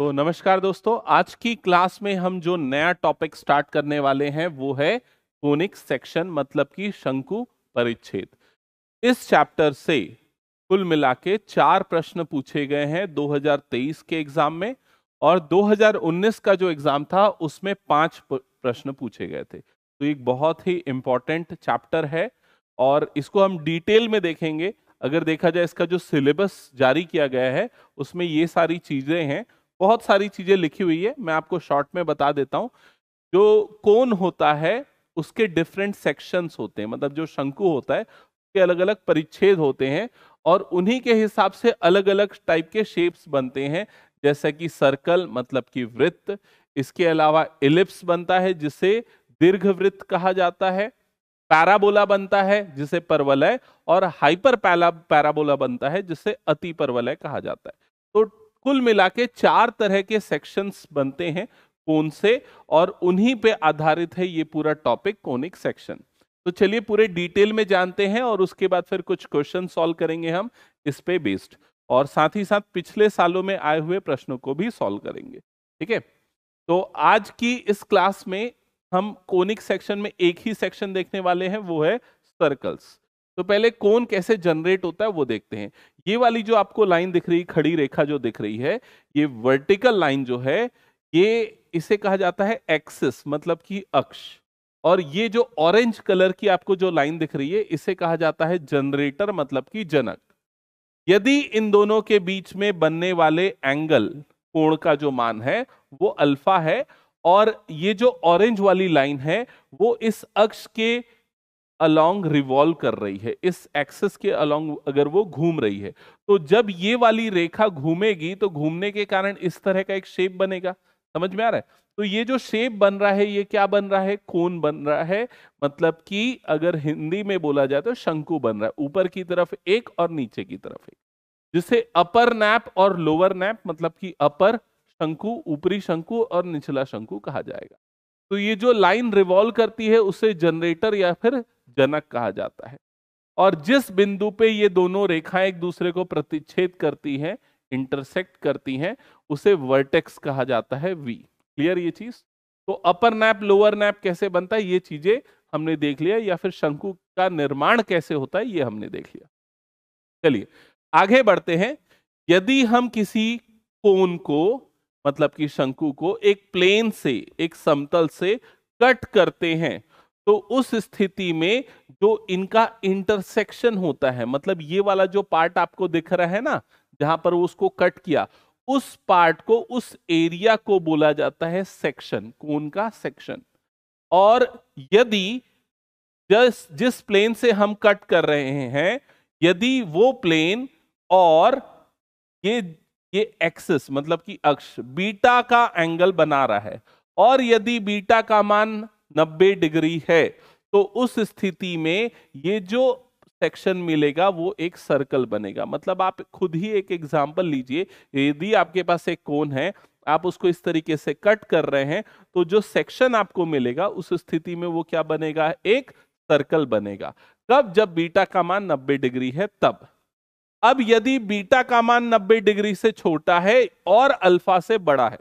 तो नमस्कार दोस्तों आज की क्लास में हम जो नया टॉपिक स्टार्ट करने वाले हैं वो है कोनिक सेक्शन मतलब कि शंकु परिच्छेद इस चैप्टर से कुल मिला के चार प्रश्न पूछे गए हैं 2023 के एग्जाम में और 2019 का जो एग्जाम था उसमें पांच प्रश्न पूछे गए थे तो एक बहुत ही इम्पॉर्टेंट चैप्टर है और इसको हम डिटेल में देखेंगे अगर देखा जाए इसका जो सिलेबस जारी किया गया है उसमें ये सारी चीजें हैं बहुत सारी चीजें लिखी हुई है मैं आपको शॉर्ट में बता देता हूं जो कोन होता है उसके डिफरेंट सेक्शंस होते हैं मतलब जो शंकु होता है उसके अलग अलग परिच्छेद होते हैं और उन्हीं के हिसाब से अलग अलग टाइप के शेप्स बनते हैं जैसे कि सर्कल मतलब कि वृत्त इसके अलावा इलिप्स बनता है जिसे दीर्घ वृत्त कहा जाता है पैराबोला बनता है जिसे परवलय और हाइपर पैराबोला बनता है जिसे अति परवलय कहा जाता है तो कुल मिला के चार तरह के सेक्शंस बनते हैं कौन से और उन्हीं पे आधारित है ये पूरा टॉपिक कोनिक सेक्शन तो चलिए पूरे डिटेल में जानते हैं और उसके बाद फिर कुछ क्वेश्चन सॉल्व करेंगे हम इस पे बेस्ड और साथ ही साथ पिछले सालों में आए हुए प्रश्नों को भी सॉल्व करेंगे ठीक है तो आज की इस क्लास में हम कोनिक सेक्शन में एक ही सेक्शन देखने वाले हैं वो है सर्कल्स तो पहले कौन कैसे जनरेट होता है वो देखते हैं ये वाली जो आपको लाइन दिख रही खड़ी रेखा जो दिख रही है ये वर्टिकल लाइन जो है ये इसे कहा जाता है एक्सिस मतलब कि अक्ष और ये जो ऑरेंज कलर की आपको जो लाइन दिख रही है इसे कहा जाता है जनरेटर मतलब कि जनक यदि इन दोनों के बीच में बनने वाले एंगल कोण का जो मान है वो अल्फा है और ये जो ऑरेंज वाली लाइन है वो इस अक्ष के अलोंग रिवॉल्व कर रही है इस एक्सेस के अलोंग अगर वो घूम रही है तो जब ये वाली रेखा घूमेगी तो घूमने के कारण इस तरह का एक शेप बनेगा समझ में आ रहा है तो ये जो शेप बन रहा है ये क्या बन रहा है कोन बन रहा है मतलब कि अगर हिंदी में बोला जाए तो शंकु बन रहा है ऊपर की तरफ एक और नीचे की तरफ एक जिसे अपर नैप और लोअर नैप मतलब कि अपर शंकु ऊपरी शंकु और निचला शंकु कहा जाएगा तो ये जो लाइन रिवॉल्व करती है उसे जनरेटर या फिर जनक कहा जाता है और जिस बिंदु पे ये दोनों रेखाएं एक दूसरे को प्रतिच्छेद करती हैं इंटरसेक्ट करती हैं उसे वर्टेक्स कहा जाता है वी क्लियर ये चीज तो अपर नैप लोअर नैप कैसे बनता है ये चीजें हमने देख लिया या फिर शंकु का निर्माण कैसे होता है ये हमने देख लिया चलिए आगे बढ़ते हैं यदि हम किसी कोन को मतलब कि शंकु को एक प्लेन से एक समतल से कट करते हैं तो उस स्थिति में जो इनका इंटरसेक्शन होता है मतलब ये वाला जो पार्ट आपको दिख रहा है ना जहां पर उसको कट किया उस पार्ट को उस एरिया को बोला जाता है सेक्शन कोन का सेक्शन और यदि जिस जिस प्लेन से हम कट कर रहे हैं यदि वो प्लेन और ये ये एक्सिस मतलब कि अक्ष बीटा का एंगल बना रहा है और यदि बीटा का मान 90 डिग्री है तो उस स्थिति में ये जो सेक्शन मिलेगा वो एक सर्कल बनेगा मतलब आप खुद ही एक एग्जाम्पल लीजिए यदि आपके पास एक कोन है आप उसको इस तरीके से कट कर रहे हैं तो जो सेक्शन आपको मिलेगा उस स्थिति में वो क्या बनेगा एक सर्कल बनेगा कब जब बीटा का मान 90 डिग्री है तब अब यदि बीटा का मान 90 डिग्री से छोटा है और अल्फा से बड़ा है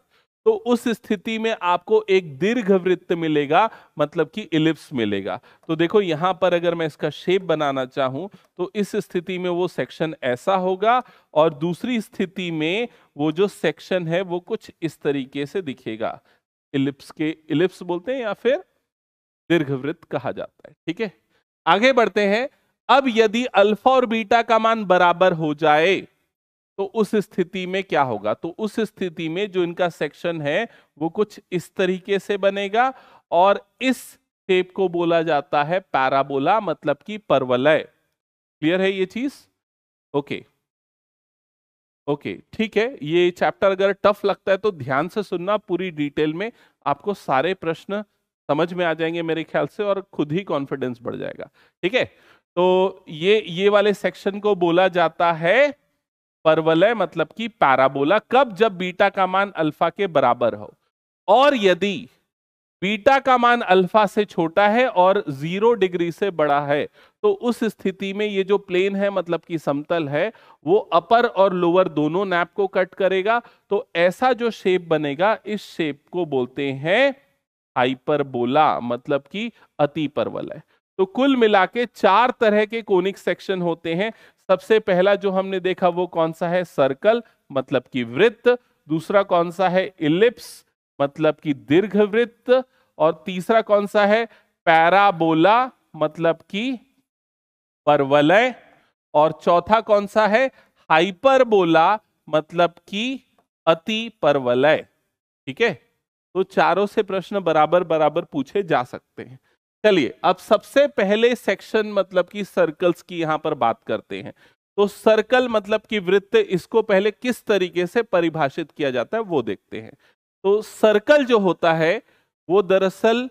तो उस स्थिति में आपको एक दीर्घ वृत्त मिलेगा मतलब कि इलिप्स मिलेगा तो देखो यहां पर अगर मैं इसका शेप बनाना चाहूं तो इस स्थिति में वो सेक्शन ऐसा होगा और दूसरी स्थिति में वो जो सेक्शन है वो कुछ इस तरीके से दिखेगा इलिप्स के इलिप्स बोलते हैं या फिर दीर्घ वृत्त कहा जाता है ठीक है आगे बढ़ते हैं अब यदि अल्फा और बीटा का मान बराबर हो जाए तो उस स्थिति में क्या होगा तो उस स्थिति में जो इनका सेक्शन है वो कुछ इस तरीके से बनेगा और इस शेप को बोला जाता है पैराबोला मतलब कि परवलय क्लियर है ये चीज ओके ओके ठीक है ये चैप्टर अगर टफ लगता है तो ध्यान से सुनना पूरी डिटेल में आपको सारे प्रश्न समझ में आ जाएंगे मेरे ख्याल से और खुद ही कॉन्फिडेंस बढ़ जाएगा ठीक है तो ये ये वाले सेक्शन को बोला जाता है परवलय मतलब कि पैराबोला कब जब बीटा का मान अल्फा के बराबर हो और यदि बीटा का मान अल्फा से छोटा है और जीरो डिग्री से बड़ा है तो उस स्थिति में ये जो प्लेन है मतलब कि समतल है वो अपर और लोअर दोनों नैप को कट करेगा तो ऐसा जो शेप बनेगा इस शेप को बोलते हैं हाइपरबोला मतलब कि अति परवलय तो कुल मिला के चार तरह के कोनिक सेक्शन होते हैं सबसे पहला जो हमने देखा वो कौन सा है सर्कल मतलब कि वृत्त दूसरा कौन सा है इलिप्स मतलब कि दीर्घ वृत्त और तीसरा कौन सा है पैराबोला मतलब कि परवलय और चौथा कौन सा है हाइपरबोला मतलब कि अति परवलय ठीक है तो चारों से प्रश्न बराबर बराबर पूछे जा सकते हैं चलिए अब सबसे पहले सेक्शन मतलब कि सर्कल्स की यहां पर बात करते हैं तो सर्कल मतलब कि वृत्त इसको पहले किस तरीके से परिभाषित किया जाता है वो देखते हैं तो सर्कल जो होता है वो दरअसल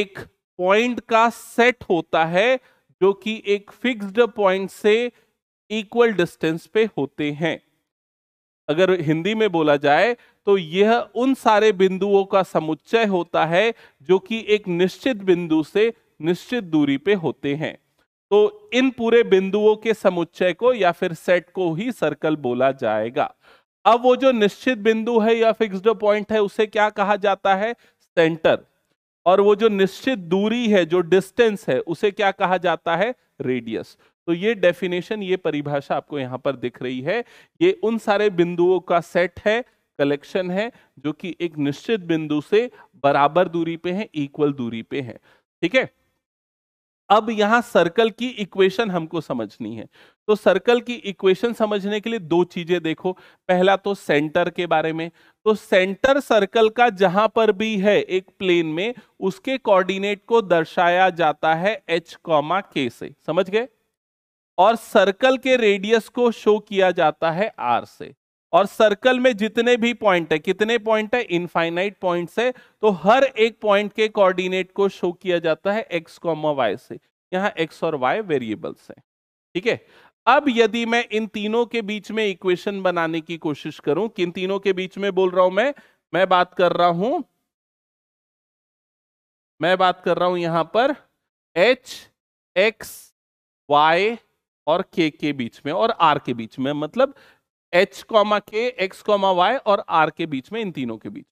एक पॉइंट का सेट होता है जो कि एक फिक्स्ड पॉइंट से इक्वल डिस्टेंस पे होते हैं अगर हिंदी में बोला जाए तो यह उन सारे बिंदुओं का समुच्चय होता है जो कि एक निश्चित बिंदु से निश्चित दूरी पे होते हैं तो इन पूरे बिंदुओं के समुच्चय को या फिर सेट को ही सर्कल बोला जाएगा अब वो जो निश्चित बिंदु है या फिक्स्ड पॉइंट है उसे क्या कहा जाता है सेंटर और वो जो निश्चित दूरी है जो डिस्टेंस है उसे क्या कहा जाता है रेडियस तो ये डेफिनेशन ये परिभाषा आपको यहां पर दिख रही है ये उन सारे बिंदुओं का सेट है कलेक्शन है जो कि एक निश्चित बिंदु से बराबर दूरी पे है इक्वल दूरी पे है ठीक है अब यहां सर्कल की इक्वेशन हमको समझनी है तो सर्कल की इक्वेशन समझने के लिए दो चीजें देखो पहला तो सेंटर के बारे में तो सेंटर सर्कल का जहां पर भी है एक प्लेन में उसके कोऑर्डिनेट को दर्शाया जाता है एच कॉमा के से समझ गए और सर्कल के रेडियस को शो किया जाता है आर से और सर्कल में जितने भी पॉइंट है कितने पॉइंट है इनफाइनाइट पॉइंट है तो हर एक पॉइंट के कोऑर्डिनेट को शो किया जाता है एक्स कॉमा वाई से यहाँ एक्स और वाई वेरिएबल्स है ठीक है अब यदि मैं इन तीनों के बीच में इक्वेशन बनाने की कोशिश करूं किन तीनों के बीच में बोल रहा हूं मैं मैं बात कर रहा हूं मैं बात कर रहा हूं यहां पर एच एक्स वाई और k के बीच में और आर के बीच में मतलब h comma k x comma y और आर के बीच में इन तीनों के बीच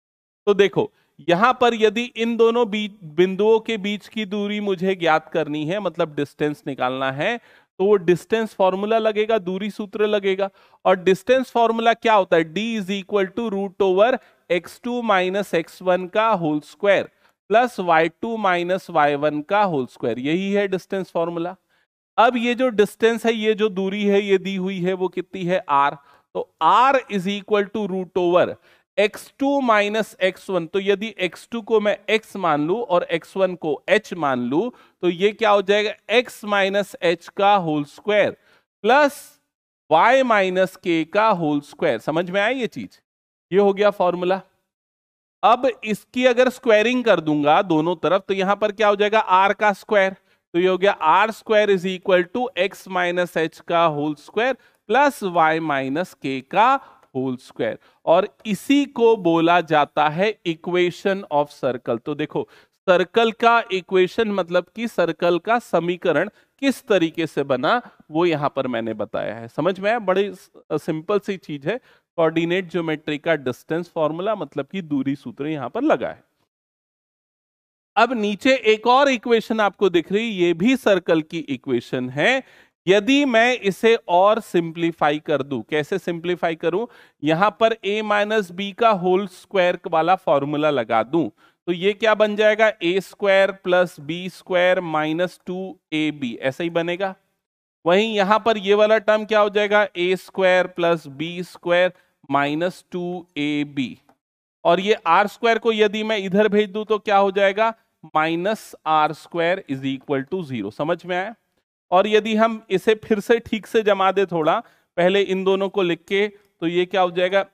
तो देखो यहां पर यदि इन दोनों बिंदुओं के बीच की दूरी मुझे ज्ञात करनी है मतलब डिस्टेंस निकालना है तो वो डिस्टेंस फॉर्मूला लगेगा दूरी सूत्र लगेगा और डिस्टेंस फॉर्मूला क्या होता है d is equal to root over x two minus x one का whole square plus y two minus y one का होल स्क्वायर यही है डिस्टेंस फॉर्मूला अब ये जो डिस्टेंस है ये जो दूरी है ये दी हुई है वो कितनी है आर तो R is equal to root over x two minus x one तो यदि एक्स टू को मैं x मान लू और एक्स वन को h मान लू तो ये क्या हो जाएगा x माइनस एच का whole square plus y minus k का होल स्क्वायर समझ में आई ये चीज ये हो गया फॉर्मूला अब इसकी अगर स्क्वायरिंग कर दूंगा दोनों तरफ तो यहां पर क्या हो जाएगा r का स्क्वायर तो ये हो गया r square is equal to x minus h का whole square plus y minus k का होल स्क्वायर और इसी को बोला जाता है इक्वेशन ऑफ सर्कल तो देखो सर्कल का इक्वेशन मतलब कि सर्कल का समीकरण किस तरीके से बना वो यहां पर मैंने बताया है समझ में आया बड़ी सिंपल सी चीज है कोऑर्डिनेट ज्योमेट्री का डिस्टेंस फॉर्मूला मतलब कि दूरी सूत्र यहां पर लगा है अब नीचे एक और इक्वेशन आपको दिख रही ये भी सर्कल की इक्वेशन है यदि मैं इसे और सिंप्लीफाई कर दूं कैसे सिंप्लीफाई करूं यहां पर a माइनस बी का होल स्क्वायर वाला फॉर्मूला लगा दूं तो ये क्या बन जाएगा a square plus B square minus two A b ऐसा ही बनेगा वहीं यहां पर ये वाला टर्म क्या हो जाएगा a square plus B square minus two A b और ये आर स्क्वायर को यदि मैं इधर भेज दूं तो क्या हो जाएगा minus are square is equal to zero समझ में आया और यदि हम इसे फिर से ठीक से जमा दे थोड़ा पहले इन दोनों को लिख के तो ये क्या हो जाएगा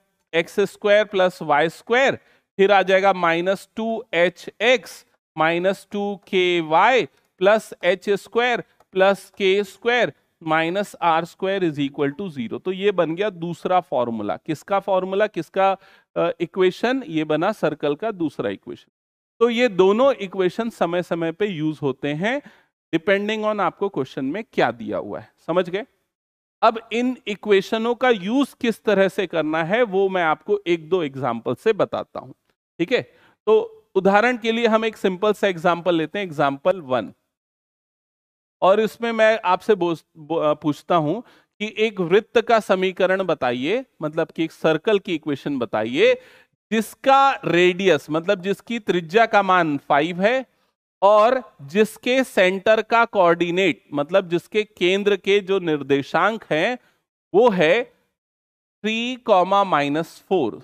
x square plus y square फिर आ जाएगा minus two h x minus two k y plus h square plus के square minus are square is equal to zero तो ये बन गया दूसरा फॉर्मूला किसका फॉर्मूला किसका इक्वेशन ये बना सर्कल का दूसरा इक्वेशन तो ये दोनों इक्वेशन समय समय पे यूज होते हैं डिपेंडिंग ऑन आपको क्वेश्चन में क्या दिया हुआ है समझ गए अब इन इक्वेशनों का यूज किस तरह से करना है वो मैं आपको एक दो एग्जाम्पल से बताता हूं ठीक है तो उदाहरण के लिए हम एक सिंपल सा एग्जाम्पल लेते हैं एग्जाम्पल वन और इसमें मैं आपसे पूछता हूं कि एक वृत्त का समीकरण बताइए मतलब कि एक सर्कल की इक्वेशन बताइए जिसका रेडियस मतलब जिसकी त्रिज्या का मान फाइव है और जिसके सेंटर का कोऑर्डिनेट मतलब जिसके केंद्र के जो निर्देशांक हैं वो है थ्री कॉमा माइनस फोर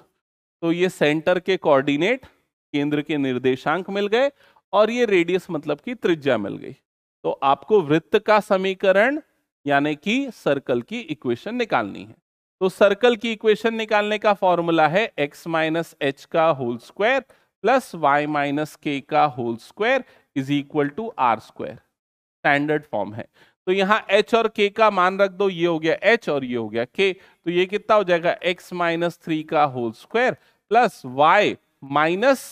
तो ये सेंटर के कोऑर्डिनेट केंद्र के निर्देशांक मिल गए और ये रेडियस मतलब की त्रिज्या मिल गई तो आपको वृत्त का समीकरण यानी कि सर्कल की इक्वेशन निकालनी है तो सर्कल की इक्वेशन निकालने का फॉर्मूला है एक्स माइनस एच का whole square plus y minus k का whole square is equal to r square standard form है तो यहाँ h और k का मान रख दो ये हो गया h और ये हो गया k तो ये कितना हो जाएगा x माइनस थ्री का whole square plus y minus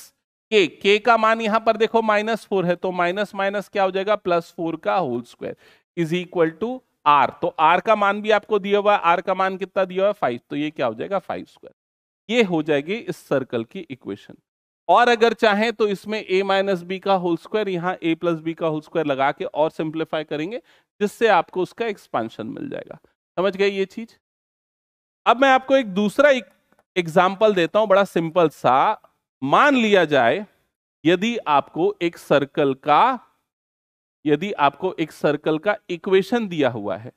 k k का मान यहाँ पर देखो माइनस फोर है तो माइनस माइनस क्या हो जाएगा प्लस फोर का whole square is equal to r तो r का मान भी आपको दिया हुआ है r का मान कितना दिया हुआ है फाइव तो ये क्या हो जाएगा फाइव स्क्वायर ये हो जाएगी इस सर्कल की इक्वेशन और अगर चाहें तो इसमें a माइनस बी का होल स्क्वायर यहाँ a प्लस बी का होल स्क्वायर लगा के और सिंप्लीफाई करेंगे जिससे आपको उसका एक्सपांशन मिल जाएगा समझ गए ये चीज अब मैं आपको एक दूसरा एग्जाम्पल देता हूं बड़ा सिंपल सा मान लिया जाए यदि आपको एक सर्कल का यदि आपको एक सर्कल का इक्वेशन दिया हुआ है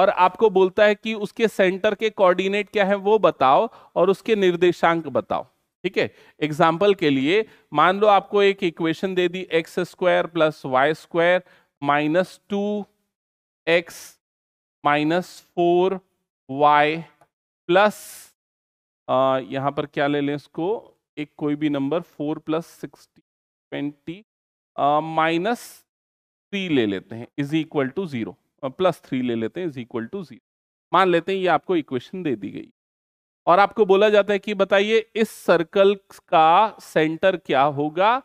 और आपको बोलता है कि उसके सेंटर के कोऑर्डिनेट क्या है वो बताओ और उसके निर्देशांक बताओ ठीक है एग्जाम्पल के लिए मान लो आपको एक इक्वेशन दे दी x square plus y square minus two x minus four y plus यहां पर क्या ले लें इसको एक कोई भी number four plus sixty twenty minus three ले लेते हैं is equal to zero plus three ले लेते हैं इज इक्वल टू जीरो मान लेते हैं ये आपको इक्वेशन दे दी गई और आपको बोला जाता है कि बताइए इस सर्कल का सेंटर क्या होगा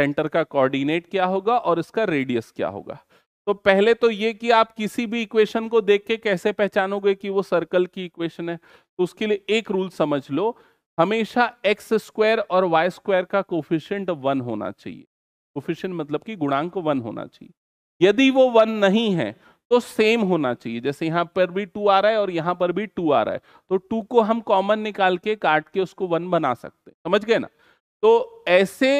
सेंटर का कोऑर्डिनेट क्या होगा और इसका रेडियस क्या होगा तो पहले तो ये कि आप किसी भी इक्वेशन को देख के कैसे पहचानोगे कि वो सर्कल की इक्वेशन है तो उसके लिए एक रूल समझ लो हमेशा एक्स स्क्वायर और वाई स्क्वायर का कोफिशियंट वन होना चाहिए कोफिशियंट मतलब कि गुणांक वन होना चाहिए यदि वो वन नहीं है तो सेम होना चाहिए जैसे यहाँ पर भी टू आ रहा है और यहाँ पर भी टू आ रहा है तो टू को हम कॉमन निकाल के काट के उसको वन बना सकते हैं समझ गए ना तो ऐसे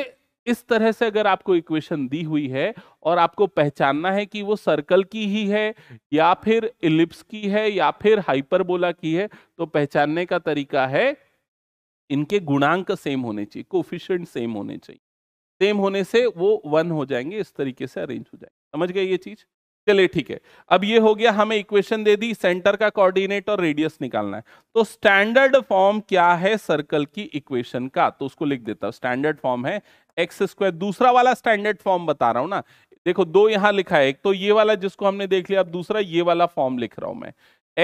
इस तरह से अगर आपको इक्वेशन दी हुई है और आपको पहचानना है कि वो सर्कल की ही है या फिर इलिप्स की है या फिर हाइपरबोला की है तो पहचानने का तरीका है इनके गुणांक सेम होने चाहिए कोफिशियंट सेम होने चाहिए सेम होने से वो वन हो जाएंगे इस तरीके से अरेंज हो जाएंगे समझ गए ये चीज़ चलिए ठीक है अब ये हो गया हमें इक्वेशन दे दी सेंटर का कोऑर्डिनेट और रेडियस निकालना है तो स्टैंडर्ड फॉर्म क्या है सर्कल की इक्वेशन का तो उसको लिख देता हूं स्टैंडर्ड फॉर्म है एक्स स्क्वायर दूसरा वाला स्टैंडर्ड फॉर्म बता रहा हूं ना देखो दो यहां लिखा है एक तो ये वाला जिसको हमने देख लिया अब दूसरा ये वाला फॉर्म लिख रहा हूं मैं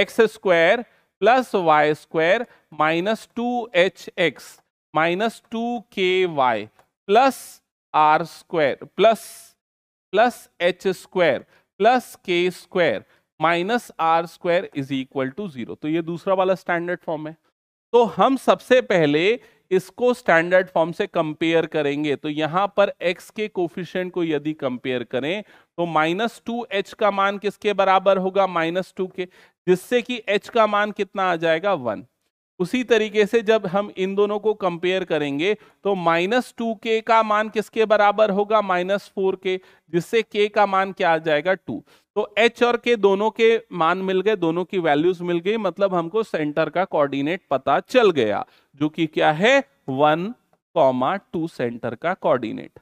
x square plus y square minus two h x minus two k y plus r square plus plus h square plus के square minus are square is equal to zero तो ये दूसरा वाला स्टैंडर्ड फॉर्म है तो हम सबसे पहले इसको स्टैंडर्ड फॉर्म से कंपेयर करेंगे तो यहां पर x के कोफिशियंट को यदि कंपेयर करें तो माइनस टू एच का मान किसके बराबर होगा माइनस टू के जिससे कि h का मान कितना आ जाएगा वन उसी तरीके से जब हम इन दोनों को कंपेयर करेंगे तो माइनस टू के का मान किसके बराबर होगा माइनस फोर के जिससे के का मान क्या आ जाएगा टू तो एच और के दोनों के मान मिल गए दोनों की वैल्यूज मिल गई मतलब हमको सेंटर का कोऑर्डिनेट पता चल गया जो कि क्या है वन कॉमा टू सेंटर का कोऑर्डिनेट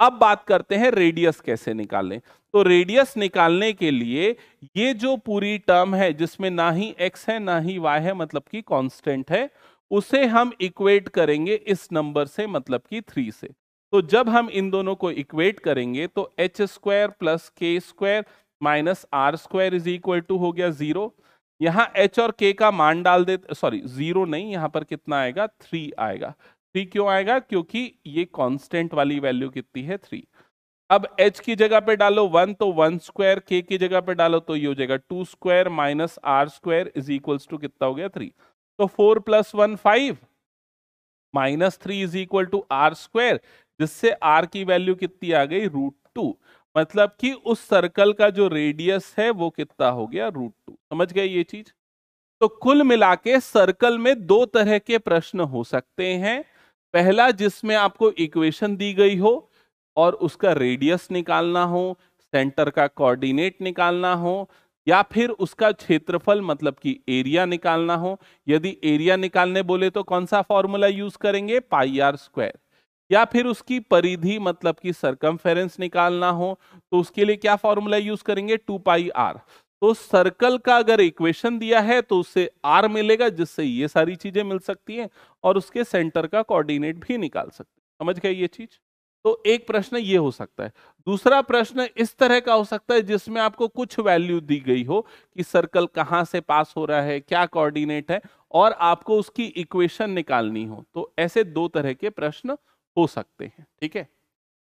अब बात करते हैं रेडियस कैसे निकालें तो रेडियस निकालने के लिए ये जो पूरी टर्म है जिसमें ना ही एक्स है ना ही वाई है मतलब कि कांस्टेंट है उसे हम इक्वेट करेंगे इस नंबर से मतलब कि थ्री से तो जब हम इन दोनों को इक्वेट करेंगे तो एच स्क्वायर प्लस के square minus are square is equal to हो गया जीरो यहाँ एच और के का मान डाल दे सॉरी जीरो नहीं यहाँ पर कितना आएगा थ्री आएगा थ्री क्यों आएगा क्योंकि ये कांस्टेंट वाली वैल्यू कितनी है थ्री अब एच की जगह पे डालो वन तो वन स्क्वायर के की जगह पे डालो तो ये हो जाएगा two square minus are square is equals to कितना हो गया थ्री तो four plus one five minus three is equal to r square जिससे आर की वैल्यू कितनी आ गई रूट टू मतलब कि उस सर्कल का जो रेडियस है वो कितना हो गया रूट टू समझ गए ये चीज तो कुल मिला के सर्कल में दो तरह के प्रश्न हो सकते हैं पहला जिसमें आपको इक्वेशन दी गई हो और उसका रेडियस निकालना हो सेंटर का कोऑर्डिनेट निकालना हो या फिर उसका क्षेत्रफल मतलब कि एरिया निकालना हो यदि एरिया निकालने बोले तो कौन सा फॉर्मूला यूज करेंगे पाई आर स्क्वायर या फिर उसकी परिधि मतलब कि सरकमफेरेंस निकालना हो तो उसके लिए क्या फॉर्मूला यूज करेंगे टू पाई आर तो सर्कल का अगर इक्वेशन दिया है तो उससे आर मिलेगा जिससे ये सारी चीजें मिल सकती हैं और उसके सेंटर का कोऑर्डिनेट भी निकाल सकते हैं समझ गए ये चीज तो एक प्रश्न ये हो सकता है दूसरा प्रश्न इस तरह का हो सकता है जिसमें आपको कुछ वैल्यू दी गई हो कि सर्कल कहाँ से पास हो रहा है क्या कॉर्डिनेट है और आपको उसकी इक्वेशन निकालनी हो तो ऐसे दो तरह के प्रश्न हो सकते हैं ठीक है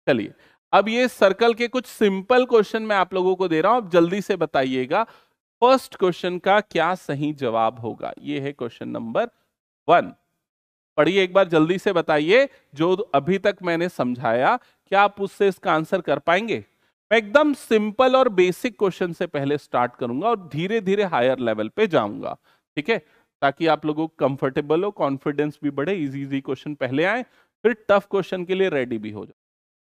चलिए अब ये सर्कल के कुछ सिंपल क्वेश्चन मैं आप लोगों को दे रहा हूं अब जल्दी से बताइएगा फर्स्ट क्वेश्चन का क्या सही जवाब होगा ये है क्वेश्चन नंबर वन पढ़िए एक बार जल्दी से बताइए जो अभी तक मैंने समझाया क्या आप उससे इसका आंसर कर पाएंगे मैं एकदम सिंपल और बेसिक क्वेश्चन से पहले स्टार्ट करूंगा और धीरे धीरे हायर लेवल पे जाऊंगा ठीक है ताकि आप लोगों को कंफर्टेबल हो कॉन्फिडेंस भी बढ़े इजी इजी क्वेश्चन पहले आए फिर टफ क्वेश्चन के लिए रेडी भी हो जाए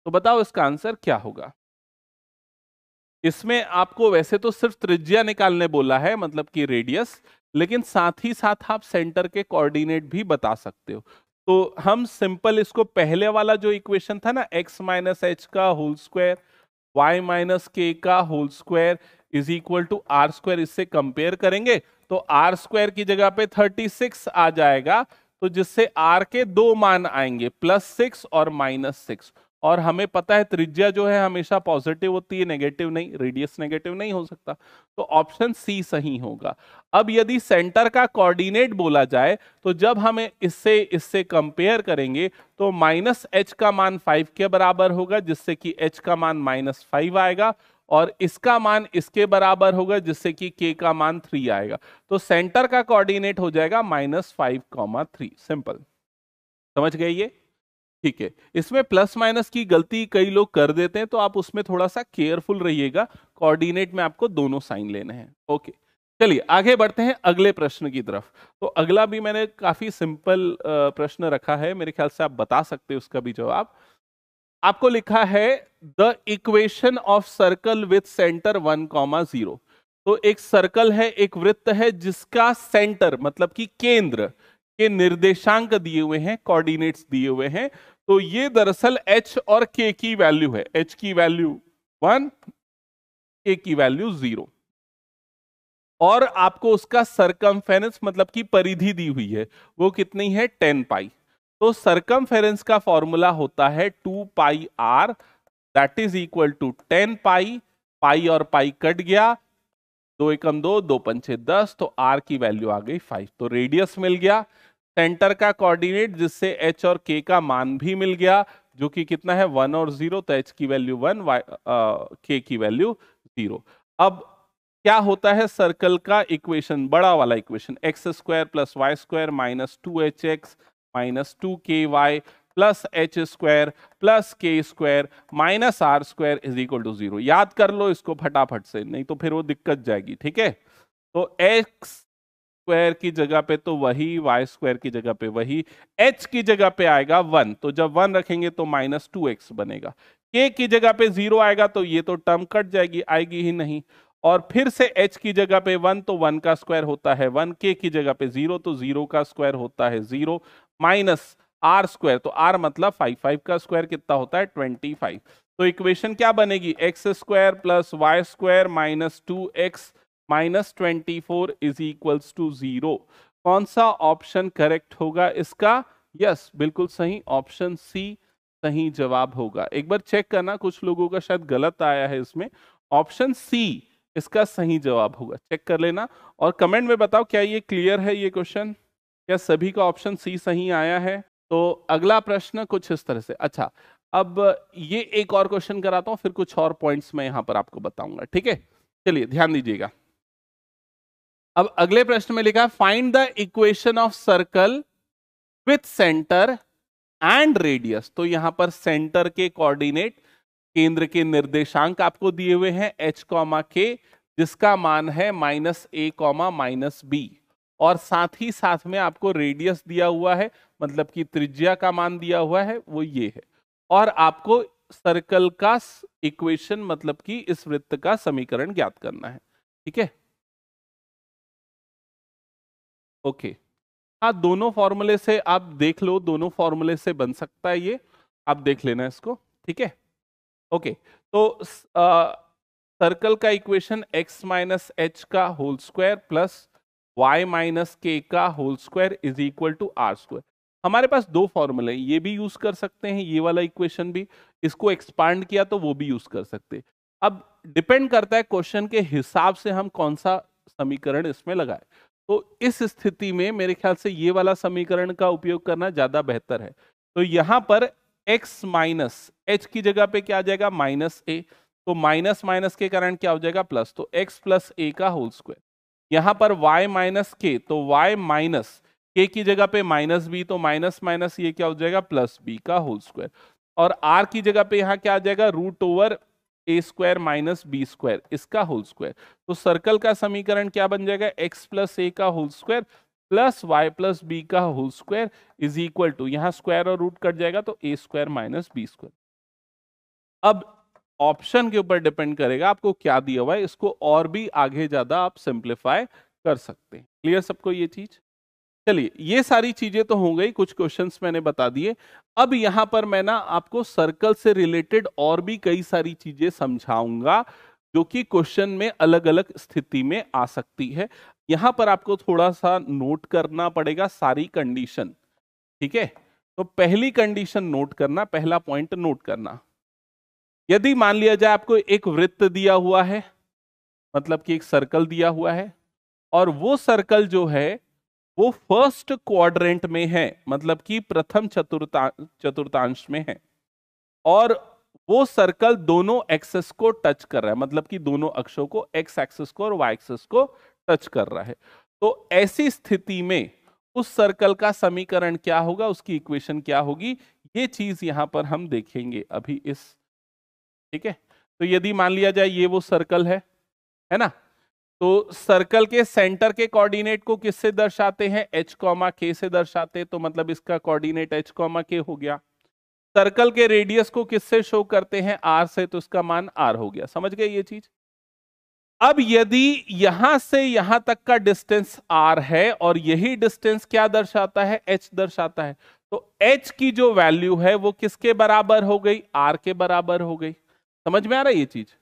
तो बताओ इसका आंसर क्या होगा इसमें आपको वैसे तो सिर्फ त्रिज्या निकालने बोला है मतलब कि रेडियस लेकिन साथ ही साथ आप सेंटर के कोऑर्डिनेट भी बता सकते हो तो हम सिंपल इसको पहले वाला जो इक्वेशन था ना x माइनस एच का whole square y minus k का whole square is equal to r square इससे कंपेयर करेंगे तो आर स्क्वायर की जगह पे 36 आ जाएगा तो जिससे आर के दो मान आएंगे प्लस सिक्स और माइनस सिक्स और हमें पता है त्रिज्या जो है हमेशा पॉजिटिव होती है नेगेटिव नहीं रेडियस नेगेटिव नहीं हो सकता तो ऑप्शन सी सही होगा अब यदि सेंटर का कोऑर्डिनेट बोला जाए तो जब हम इससे इससे कंपेयर करेंगे तो माइनस एच का मान फाइव के बराबर होगा जिससे कि एच का मान माइनस फाइव आएगा और इसका मान इसके बराबर होगा जिससे कि के का मान थ्री आएगा तो सेंटर का कॉर्डिनेट हो जाएगा minus five comma three simple समझ गए ये ठीक है इसमें प्लस माइनस की गलती कई लोग कर देते हैं तो आप उसमें थोड़ा सा केयरफुल रहिएगा कोऑर्डिनेट में आपको दोनों साइन लेने हैं ओके चलिए आगे बढ़ते हैं अगले प्रश्न की तरफ तो अगला भी मैंने काफी सिंपल प्रश्न रखा है मेरे ख्याल से आप बता सकते हैं उसका भी जवाब आपको लिखा है the equation of circle with centre one comma zero तो एक सर्कल है एक वृत्त है जिसका सेंटर मतलब कि केंद्र के निर्देशांक दिए हुए हैं कोऑर्डिनेट्स दिए हुए हैं तो ये दरअसल h और k की वैल्यू है h की वैल्यू वन k की वैल्यू जीरो और आपको उसका सरकमफेरेंस मतलब की परिधि दी हुई है वो कितनी है टेन पाई तो सरकमफेरेंस का फॉर्मूला होता है two pi r that is equal to ten pi pi और पाई कट गया दो एकम दो दो पंचे दस तो आर की वैल्यू आ गई फाइव तो रेडियस मिल गया सेंटर का कोऑर्डिनेट जिससे एच और के का मान भी मिल गया जो कि कितना है वन और जीरो तो एच की वैल्यू वन वाई के की वैल्यू जीरो अब क्या होता है सर्कल का इक्वेशन बड़ा वाला equation x square plus y square minus two h x minus two k y plus h square plus के square minus are square is equal to zero याद कर लो इसको फटाफट से नहीं तो फिर वो दिक्कत जाएगी ठीक है तो एक्स स्क्वायर की जगह पे तो वही वाई स्क्वायर की जगह पे वही एच की जगह पे आएगा वन तो जब वन रखेंगे तो माइनस टू एक्स बनेगा के की जगह पे जीरो आएगा तो ये तो टर्म कट जाएगी आएगी ही नहीं और फिर से एच की जगह पे वन तो वन का स्क्वायर होता है वन के की जगह पे जीरो तो जीरो का स्क्वायर होता है जीरो माइनस आर स्क्वायर तो आर मतलब फाइव फाइव का स्क्वायर कितना होता है ट्वेंटी फाइव तो इक्वेशन क्या बनेगी x square plus y square minus two x minus twenty four is equals to zero कौन सा ऑप्शन करेक्ट होगा इसका यस yes, बिल्कुल सही ऑप्शन सी सही जवाब होगा एक बार चेक करना कुछ लोगों का शायद गलत आया है इसमें ऑप्शन सी इसका सही जवाब होगा चेक कर लेना और कमेंट में बताओ क्या ये क्लियर है ये क्वेश्चन क्या सभी का ऑप्शन सी सही आया है तो अगला प्रश्न कुछ इस तरह से अच्छा अब ये एक और क्वेश्चन कराता हूँ फिर कुछ और पॉइंट्स मैं यहाँ पर आपको बताऊंगा ठीक है चलिए ध्यान दीजिएगा अब अगले प्रश्न में लिखा है find the equation of circle with centre and radius तो यहां पर सेंटर के कोऑर्डिनेट केंद्र के निर्देशांक आपको दिए हुए हैं एच कॉमा के जिसका मान है minus a comma minus b और साथ ही साथ में आपको रेडियस दिया हुआ है मतलब कि त्रिज्या का मान दिया हुआ है वो ये है और आपको सर्कल का इक्वेशन मतलब कि इस वृत्त का समीकरण ज्ञात करना है ठीक है ओके हाँ दोनों फॉर्मूले से आप देख लो दोनों फॉर्मूले से बन सकता है ये आप देख लेना इसको ठीक है ओके तो सर्कल का इक्वेशन x माइनस एच का whole square plus y minus k का whole square is equal to r square हमारे पास दो फॉर्मूले हैं ये भी यूज कर सकते हैं ये वाला इक्वेशन भी इसको एक्सपांड किया तो वो भी यूज कर सकते हैं अब डिपेंड करता है क्वेश्चन के हिसाब से हम कौन सा समीकरण इसमें लगाए तो इस स्थिति में मेरे ख्याल से ये वाला समीकरण का उपयोग करना ज्यादा बेहतर है तो यहां पर x माइनस एच की जगह पे क्या आ जाएगा माइनस ए तो माइनस माइनस के कारण क्या हो जाएगा प्लस तो x प्लस ए का होल स्क्वायर यहां पर y माइनस के तो y माइनस के की जगह पे माइनस बी तो माइनस माइनस ये क्या हो जाएगा प्लस बी का होल स्क्वायर और r की जगह पे यहाँ क्या आ जाएगा root over a square minus b square इसका होल स्क्वायर तो सर्कल का समीकरण क्या बन जाएगा एक्स प्लस ए का whole square plus y plus B का whole square is equal to यहाँ स्क्वायर और रूट कट जाएगा तो ए स्क्वायर माइनस बी स्क्वायर अब ऑप्शन के ऊपर डिपेंड करेगा आपको क्या दिया हुआ है इसको और भी आगे ज्यादा आप सिंप्लीफाई कर सकते हैं क्लियर सबको ये चीज चलिए ये सारी चीजें तो हो गई कुछ क्वेश्चंस मैंने बता दिए अब यहां पर मैं ना आपको सर्कल से रिलेटेड और भी कई सारी चीजें समझाऊंगा जो कि क्वेश्चन में अलग अलग स्थिति में आ सकती है यहां पर आपको थोड़ा सा नोट करना पड़ेगा सारी कंडीशन ठीक है तो पहली कंडीशन नोट करना पहला पॉइंट नोट करना यदि मान लिया जाए आपको एक वृत्त दिया हुआ है मतलब कि एक सर्कल दिया हुआ है और वो सर्कल जो है वो फर्स्ट क्वाड्रेंट में है मतलब कि प्रथम चतुर्ता चतुर्थांश में है और वो सर्कल दोनों एक्सेस को टच कर रहा है मतलब कि दोनों अक्षों को एक्स एक्सेस को और वाई एक्सेस को टच कर रहा है तो ऐसी स्थिति में उस सर्कल का समीकरण क्या होगा उसकी इक्वेशन क्या होगी ये चीज यहां पर हम देखेंगे अभी इस ठीक है तो यदि मान लिया जाए ये वो सर्कल है है ना तो सर्कल के सेंटर के कोऑर्डिनेट को किससे दर्शाते हैं एच कॉमा के से दर्शाते हैं तो मतलब इसका कोऑर्डिनेट एच कॉमा के हो गया सर्कल के रेडियस को किससे शो करते हैं आर से तो इसका मान आर हो गया समझ गए ये चीज अब यदि यहां से यहां तक का डिस्टेंस आर है और यही डिस्टेंस क्या दर्शाता है एच दर्शाता है तो एच की जो वैल्यू है वो किसके बराबर हो गई आर के बराबर हो गई समझ में आ रहा है ये चीज़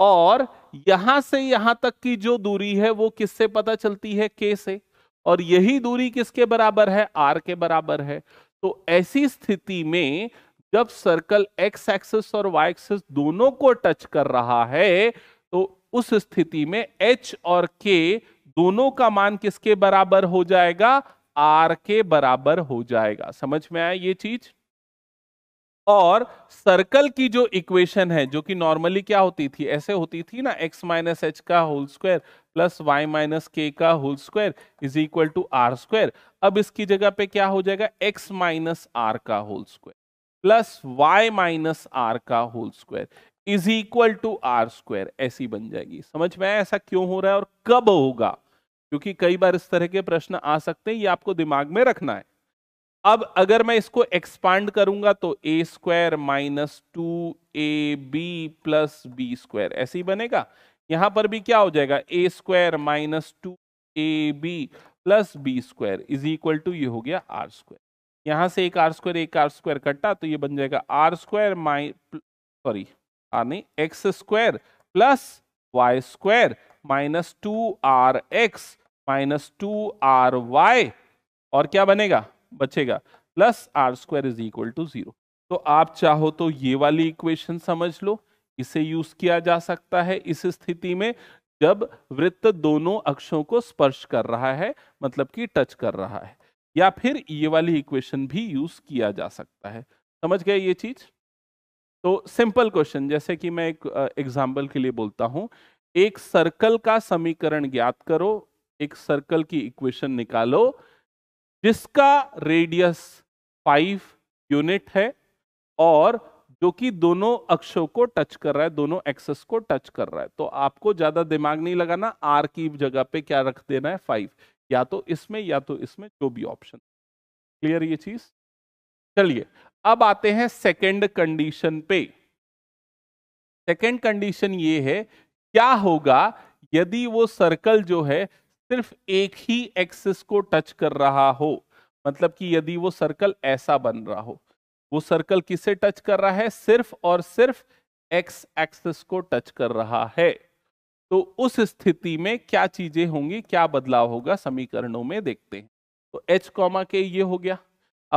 और यहां से यहां तक की जो दूरी है वो किससे पता चलती है के से और यही दूरी किसके बराबर है आर के बराबर है तो ऐसी स्थिति में जब सर्कल एक्स एक्सिस और वाई एक्सिस दोनों को टच कर रहा है तो उस स्थिति में एच और के दोनों का मान किसके बराबर हो जाएगा आर के बराबर हो जाएगा समझ में आया ये चीज और सर्कल की जो इक्वेशन है जो कि नॉर्मली क्या होती थी ऐसे होती थी ना x माइनस एच का whole square plus y minus k का whole square is equal to r square अब इसकी जगह पे क्या हो जाएगा x माइनस आर का whole square plus y minus r का whole square is equal to r square ऐसी बन जाएगी समझ में आया ऐसा क्यों हो रहा है और कब होगा क्योंकि कई बार इस तरह के प्रश्न आ सकते हैं ये आपको दिमाग में रखना है अब अगर मैं इसको एक्सपांड करूंगा तो ए स्क्वायर माइनस टू ए बी प्लस बी स्क्वायर ऐसे ही बनेगा यहां पर भी क्या हो जाएगा a square minus two A b plus B square is equal to ये हो गया आर स्क्वायर यहां से एक आर स्क्वायर एक आर स्क्वायर कट्टा तो ये बन जाएगा आर स्क्वायर माइ सॉरी आर नहीं x square plus y square minus two r x minus two R Y और क्या बनेगा बचेगा plus r square is equal to zero तो आप चाहो तो ये वाली इक्वेशन समझ लो इसे यूज किया जा सकता है इस स्थिति में जब वृत्त दोनों अक्षों को स्पर्श कर रहा है मतलब कि टच कर रहा है या फिर ये वाली इक्वेशन भी यूज किया जा सकता है समझ गए ये चीज तो सिंपल क्वेश्चन जैसे कि मैं एक एग्जाम्पल के लिए बोलता हूं एक सर्कल का समीकरण ज्ञात करो एक सर्कल की इक्वेशन निकालो जिसका रेडियस फाइव यूनिट है और जो कि दोनों अक्षों को टच कर रहा है दोनों एक्सेस को टच कर रहा है तो आपको ज्यादा दिमाग नहीं लगाना आर की जगह पे क्या रख देना है फाइव या तो इसमें या तो इसमें जो भी ऑप्शन क्लियर ये चीज चलिए अब आते हैं सेकेंड कंडीशन पे सेकेंड कंडीशन ये है क्या होगा यदि वो सर्कल जो है सिर्फ एक ही एक्सिस को टच कर रहा हो मतलब कि यदि वो सर्कल ऐसा बन रहा हो वो सर्कल किसे टच कर रहा है सिर्फ और सिर्फ एक्स एक्सिस को टच कर रहा है तो उस स्थिति में क्या चीजें होंगी क्या बदलाव होगा समीकरणों में देखते हैं तो एच कॉमा के ये हो गया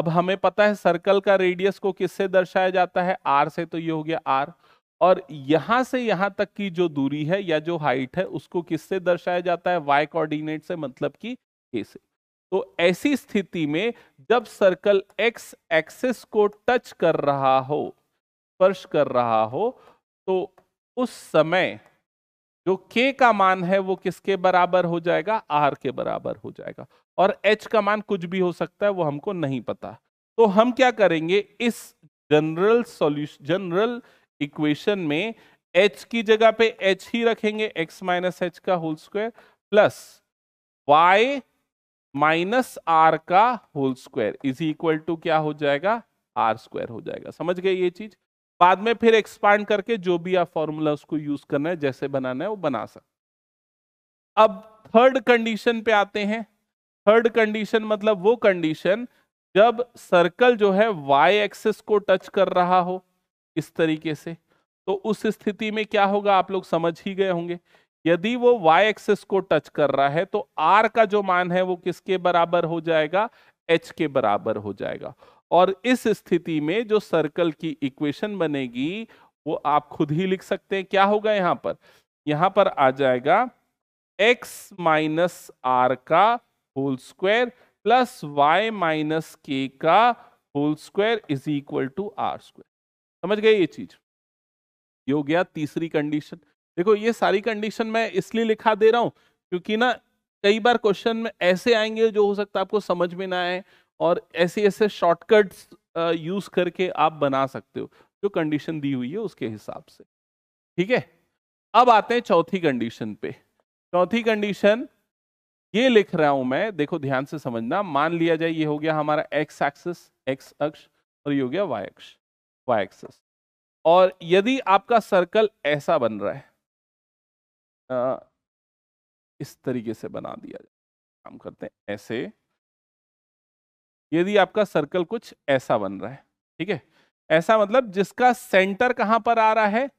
अब हमें पता है सर्कल का रेडियस को किससे दर्शाया जाता है आर से तो ये हो गया आर और यहां से यहां तक की जो दूरी है या जो हाइट है उसको किससे दर्शाया जाता है वाई कोऑर्डिनेट से मतलब कि ए से तो ऐसी स्थिति में जब सर्कल एक्स एक्सिस को टच कर रहा हो स्पर्श कर रहा हो तो उस समय जो के का मान है वो किसके बराबर हो जाएगा आर के बराबर हो जाएगा और एच का मान कुछ भी हो सकता है वो हमको नहीं पता तो हम क्या करेंगे इस जनरल सॉल्यूशन जनरल इक्वेशन में एच की जगह पे एच ही रखेंगे एक्स माइनस एच का whole square plus y minus r का whole square is equal to क्या हो जाएगा आर स्क्वायर हो जाएगा समझ गए ये चीज बाद में फिर एक्सपांड करके जो भी आप फॉर्मूला उसको यूज करना है जैसे बनाना है वो बना सकते अब थर्ड कंडीशन पे आते हैं थर्ड कंडीशन मतलब वो कंडीशन जब सर्कल जो है वाई एक्सेस को टच कर रहा हो इस तरीके से तो उस स्थिति में क्या होगा आप लोग समझ ही गए होंगे यदि वो y एक्सेस को टच कर रहा है तो r का जो मान है वो किसके बराबर हो जाएगा h के बराबर हो जाएगा और इस स्थिति में जो सर्कल की इक्वेशन बनेगी वो आप खुद ही लिख सकते हैं क्या होगा यहां पर यहां पर आ जाएगा x माइनस आर का whole square plus y minus k का whole square is equal to r square समझ गए ये चीज ये हो गया तीसरी कंडीशन देखो ये सारी कंडीशन मैं इसलिए लिखा दे रहा हूं क्योंकि ना कई बार क्वेश्चन में ऐसे आएंगे जो हो सकता है आपको समझ में ना आए और ऐसे ऐसे शॉर्टकट्स यूज करके आप बना सकते हो जो कंडीशन दी हुई है उसके हिसाब से ठीक है अब आते हैं चौथी कंडीशन पे चौथी कंडीशन ये लिख रहा हूं मैं देखो ध्यान से समझना मान लिया जाए ये हो गया हमारा एक्स एक्सिस एक्स अक्ष और ये हो गया वाई अक्ष y एक्सेस और यदि आपका सर्कल ऐसा बन रहा है आ, इस तरीके से बना दिया जाए काम करते हैं ऐसे यदि आपका सर्कल कुछ ऐसा बन रहा है ठीक है ऐसा मतलब जिसका सेंटर कहां पर आ रहा है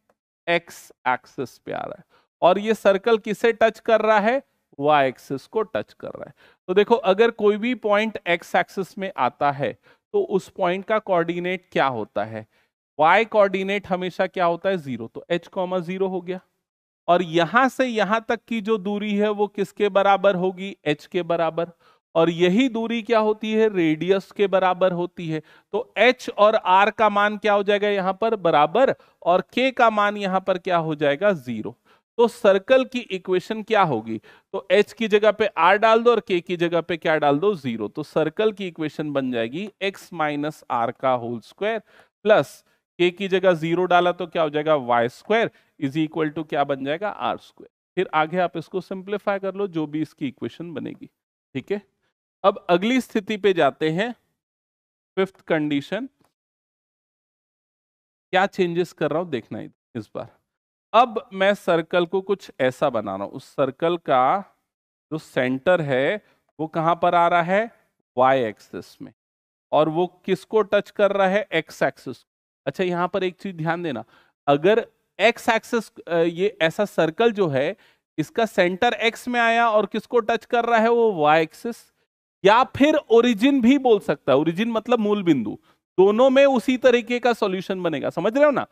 एक्स एक्सिस पे आ रहा है और ये सर्कल किसे टच कर रहा है y एक्सिस को टच कर रहा है तो देखो अगर कोई भी पॉइंट एक्स एक्सिस में आता है तो उस पॉइंट का कोऑर्डिनेट क्या होता है y कोऑर्डिनेट हमेशा क्या होता है जीरो तो h कॉमा जीरो हो गया और यहां से यहां तक की जो दूरी है वो किसके बराबर होगी h के बराबर और यही दूरी क्या होती है रेडियस के बराबर होती है तो h और r का मान क्या हो जाएगा यहां पर बराबर और k का मान यहां पर क्या हो जाएगा जीरो तो सर्कल की इक्वेशन क्या होगी तो एच की जगह पे आर डाल दो और के की जगह पे क्या डाल दो जीरो तो सर्कल की इक्वेशन बन जाएगी एक्स माइनस आर का होल स्क्वायर प्लस के की जगह जीरो डाला तो क्या हो जाएगा y square is equal to क्या बन जाएगा आर स्क्वायर फिर आगे आप इसको सिंप्लीफाई कर लो जो भी इसकी इक्वेशन बनेगी ठीक है अब अगली स्थिति पे जाते हैं फिफ्थ कंडीशन क्या चेंजेस कर रहा हूं देखना इस बार अब मैं सर्कल को कुछ ऐसा बना रहा हूं उस सर्कल का जो सेंटर है वो कहां पर आ रहा है वाई एक्सिस में और वो किसको टच कर रहा है एक्स एक्सिस अच्छा यहां पर एक चीज ध्यान देना अगर एक्स एक्सिस ये ऐसा सर्कल जो है इसका सेंटर एक्स में आया और किसको टच कर रहा है वो वाई एक्सिस या फिर ओरिजिन भी बोल सकता है ओरिजिन मतलब मूल बिंदु दोनों में उसी तरीके का सॉल्यूशन बनेगा समझ रहे हो ना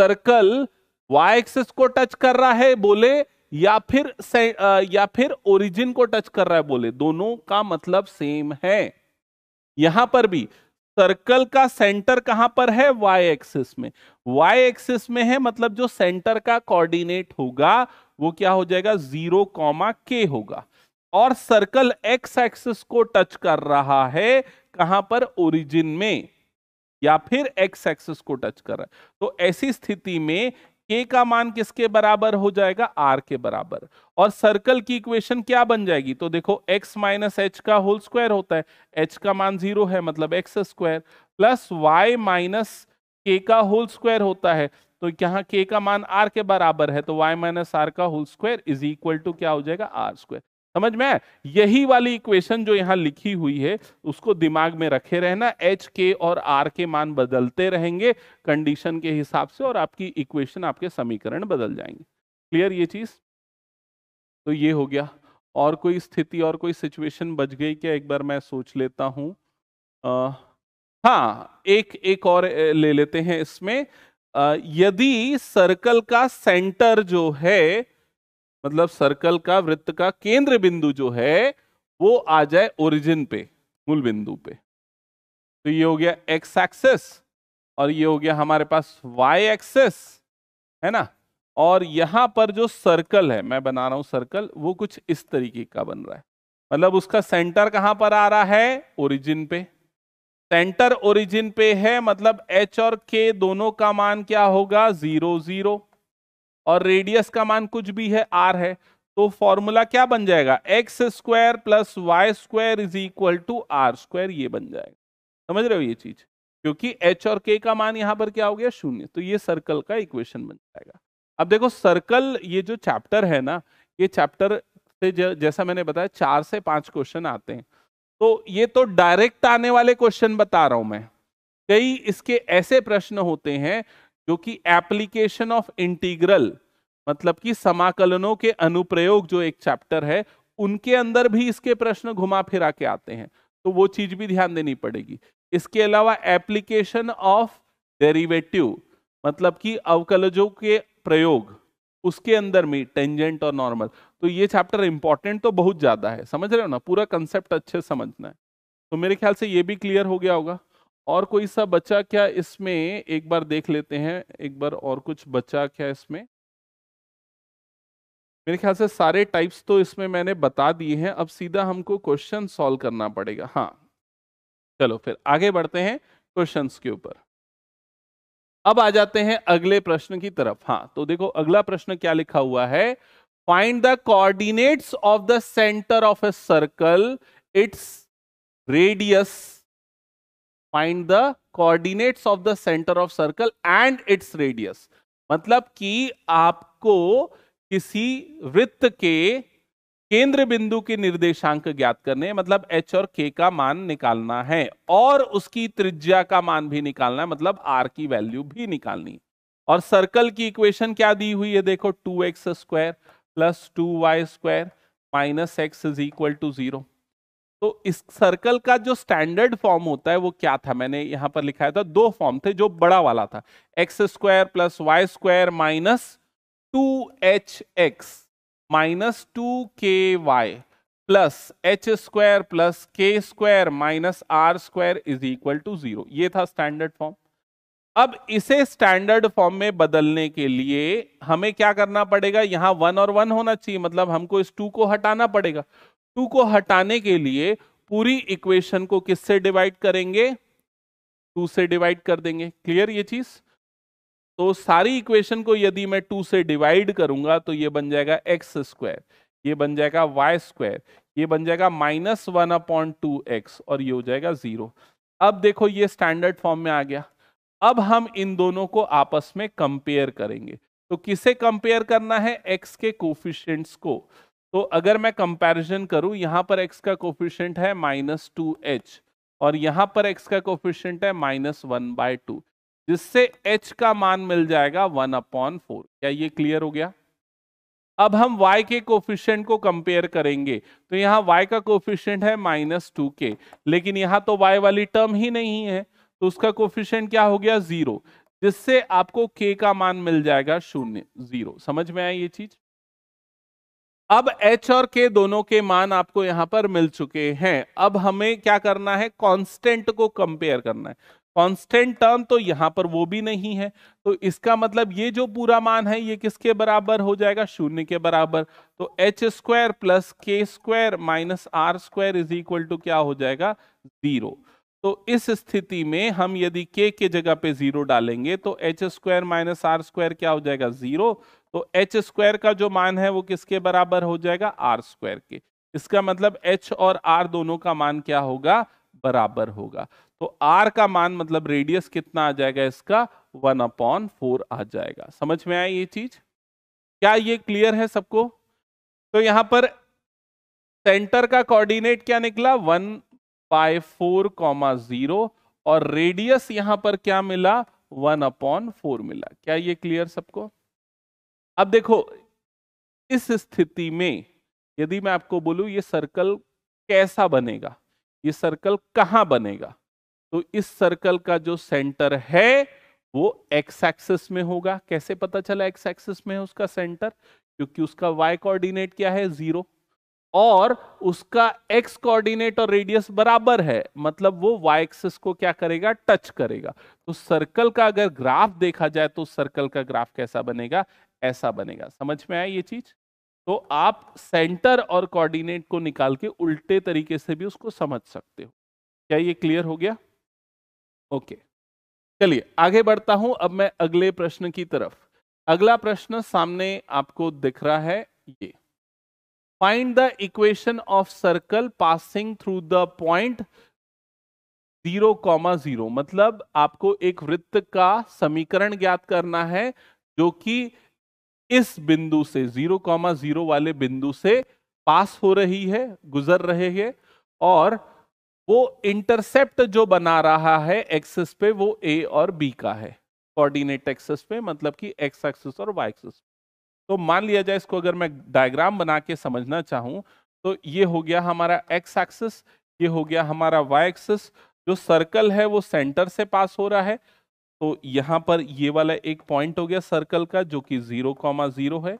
सर्कल वाई एक्सेस को टच कर रहा है बोले या फिर या फिर ओरिजिन को टच कर रहा है बोले दोनों का मतलब सेम है यहां पर भी सर्कल का सेंटर कहां पर है वाई एक्सिस में वाई एक्सिस में है मतलब जो सेंटर का कोऑर्डिनेट होगा वो क्या हो जाएगा जीरो कॉमा के होगा और सर्कल एक्स एक्सिस को टच कर रहा है कहां पर ओरिजिन में या फिर एक्स एक्सिस को टच कर रहा है तो ऐसी स्थिति में के का मान किसके बराबर हो जाएगा आर के बराबर और सर्कल की इक्वेशन क्या बन जाएगी तो देखो एक्स माइनस एच का होल स्क्वायर होता है एच का मान जीरो है मतलब x square plus y minus k का होल स्क्वायर होता है तो यहाँ के का मान आर के बराबर है तो वाई माइनस आर का whole square is equal to क्या हो जाएगा आर स्क्वायर समझ में यही वाली इक्वेशन जो यहाँ लिखी हुई है उसको दिमाग में रखे रहना एच के और आर के मान बदलते रहेंगे कंडीशन के हिसाब से और आपकी इक्वेशन आपके समीकरण बदल जाएंगे क्लियर ये चीज तो ये हो गया और कोई स्थिति और कोई सिचुएशन बच गई क्या एक बार मैं सोच लेता आ, हाँ एक एक और ले लेते हैं इसमें यदि सर्कल का सेंटर जो है मतलब सर्कल का वृत्त का केंद्र बिंदु जो है वो आ जाए ओरिजिन पे मूल बिंदु पे तो ये हो गया एक्स एक्सेस और ये हो गया हमारे पास वाई एक्सेस है ना और यहां पर जो सर्कल है मैं बना रहा हूं सर्कल वो कुछ इस तरीके का बन रहा है मतलब उसका सेंटर कहां पर आ रहा है ओरिजिन पे सेंटर ओरिजिन पे है मतलब एच और के दोनों का मान क्या होगा जीरो जीरो और रेडियस का मान कुछ भी है आर है तो फॉर्मूला क्या बन जाएगा x square plus y square is equal to r square ये बन जाएगा समझ रहे हो ये चीज क्योंकि एच और के का मान यहां पर क्या हो गया शून्य तो ये सर्कल का इक्वेशन बन जाएगा अब देखो सर्कल ये जो चैप्टर है ना ये चैप्टर से जैसा मैंने बताया चार से पांच क्वेश्चन आते हैं तो ये तो डायरेक्ट आने वाले क्वेश्चन बता रहा हूं मैं कई इसके ऐसे प्रश्न होते हैं जो कि एप्लीकेशन ऑफ इंटीग्रल मतलब कि समाकलनों के अनुप्रयोग जो एक चैप्टर है उनके अंदर भी इसके प्रश्न घुमा फिरा के आते हैं तो वो चीज भी ध्यान देनी पड़ेगी इसके अलावा एप्लीकेशन ऑफ डेरिवेटिव मतलब कि अवकलजों के प्रयोग उसके अंदर में टेंजेंट और नॉर्मल तो ये चैप्टर इंपॉर्टेंट तो बहुत ज्यादा है समझ रहे हो ना पूरा कंसेप्ट अच्छे समझना है तो मेरे ख्याल से ये भी क्लियर हो गया होगा और कोई सा बच्चा क्या इसमें एक बार देख लेते हैं एक बार और कुछ बच्चा क्या इसमें मेरे ख्याल से सारे टाइप्स तो इसमें मैंने बता दिए हैं अब सीधा हमको क्वेश्चन सॉल्व करना पड़ेगा हाँ चलो फिर आगे बढ़ते हैं क्वेश्चंस के ऊपर अब आ जाते हैं अगले प्रश्न की तरफ हाँ तो देखो अगला प्रश्न क्या लिखा हुआ है find the coordinates of the centre of a circle its radius find the coordinates of the centre of circle and its radius मतलब कि आपको किसी वृत्त के केंद्र बिंदु के निर्देशांक ज्ञात करने मतलब h और k का मान निकालना है और उसकी त्रिज्या का मान भी निकालना है मतलब r की वैल्यू भी निकालनी और सर्कल की इक्वेशन क्या दी हुई है देखो two x square plus two y square minus x is equal to zero तो इस सर्कल का जो स्टैंडर्ड फॉर्म होता है वो क्या था मैंने यहां पर लिखा था दो फॉर्म थे जो बड़ा वाला था x square plus y square minus two h x minus two k y plus h square plus के square minus are square is equal to zero ये था स्टैंडर्ड फॉर्म अब इसे स्टैंडर्ड फॉर्म में बदलने के लिए हमें क्या करना पड़ेगा यहां वन और वन होना चाहिए मतलब हमको इस टू को हटाना पड़ेगा टू को हटाने के लिए पूरी इक्वेशन को किससे डिवाइड करेंगे टू से डिवाइड कर देंगे क्लियर ये चीज तो सारी इक्वेशन को यदि मैं टू से डिवाइड करूंगा तो ये बन जाएगा एक्स स्क्वायर ये बन जाएगा वाई स्क्वायर ये बन जाएगा minus one upon two x और ये हो जाएगा जीरो अब देखो ये स्टैंडर्ड फॉर्म में आ गया अब हम इन दोनों को आपस में कंपेयर करेंगे तो किसे कंपेयर करना है एक्स के कोफिशियंट्स को तो अगर मैं कंपैरिजन करूं यहां पर एक्स का कोफिशियंट है माइनस टू एच और यहां पर एक्स का कोफिशियंट है माइनस वन बाय टू जिससे एच का मान मिल जाएगा वन अपॉन फोर क्या ये क्लियर हो गया अब हम y के कोफिशियंट को कंपेयर करेंगे तो यहाँ y का कोफिशियंट है माइनस टू के लेकिन यहाँ तो y वाली टर्म ही नहीं है तो उसका कोफिशियंट क्या हो गया जीरो जिससे आपको k का मान मिल जाएगा शून्य जीरो समझ में आए ये चीज अब h और k दोनों के मान आपको यहां पर मिल चुके हैं अब हमें क्या करना है कांस्टेंट को कंपेयर करना है कांस्टेंट टर्म तो यहां पर वो भी नहीं है तो इसका मतलब ये जो पूरा मान है ये किसके बराबर हो जाएगा शून्य के बराबर तो एच स्क्वायर प्लस के square minus are square is equal to क्या हो जाएगा जीरो तो इस स्थिति में हम यदि के के जगह पे जीरो डालेंगे तो h square minus are square क्या हो जाएगा जीरो तो एच स्क्वायर का जो मान है वो किसके बराबर हो जाएगा आर स्क्वायर के इसका मतलब एच और आर दोनों का मान क्या होगा बराबर होगा तो आर का मान मतलब रेडियस कितना आ जाएगा इसका वन अपॉन फोर आ जाएगा समझ में आया ये चीज क्या ये क्लियर है सबको तो यहां पर सेंटर का कोऑर्डिनेट क्या निकला one by four comma zero और रेडियस यहां पर क्या मिला वन अपॉन फोर मिला क्या ये क्लियर सबको अब देखो इस स्थिति में यदि मैं आपको बोलूं ये सर्कल कैसा बनेगा ये सर्कल कहा बनेगा तो इस सर्कल का जो सेंटर है वो एक्स एक्सिस में होगा कैसे पता चला एक्स एक्सिस में उसका सेंटर क्योंकि उसका वाई कोऑर्डिनेट क्या है जीरो और उसका एक्स कोऑर्डिनेट और रेडियस बराबर है मतलब वो वाई एक्सिस को क्या करेगा टच करेगा तो सर्कल का अगर ग्राफ देखा जाए तो सर्कल का ग्राफ कैसा बनेगा ऐसा बनेगा समझ में आया ये चीज तो आप सेंटर और कोऑर्डिनेट को निकाल के उल्टे तरीके से भी उसको समझ सकते हो क्या ये क्लियर हो गया ओके चलिए आगे बढ़ता हूं अब मैं अगले प्रश्न की तरफ अगला प्रश्न सामने आपको दिख रहा है ये find the equation of circle passing through the point zero comma zero मतलब आपको एक वृत्त का समीकरण ज्ञात करना है जो कि इस बिंदु से जीरो कॉमा जीरो वाले बिंदु से पास हो रही है गुजर रहे हैं और वो इंटरसेप्ट जो बना रहा है एक्सिस पे वो ए और बी का है कोऑर्डिनेट एक्सिस पे मतलब कि एक्स एक्सिस और वाई एक्सिस तो मान लिया जाए इसको अगर मैं डायग्राम बना के समझना चाहूँ तो ये हो गया हमारा एक्स एक्सिस ये हो गया हमारा वाई एक्सिस जो सर्कल है वो सेंटर से पास हो रहा है तो यहां पर ये वाला एक पॉइंट हो गया सर्कल का जो कि जीरो कॉमा जीरो है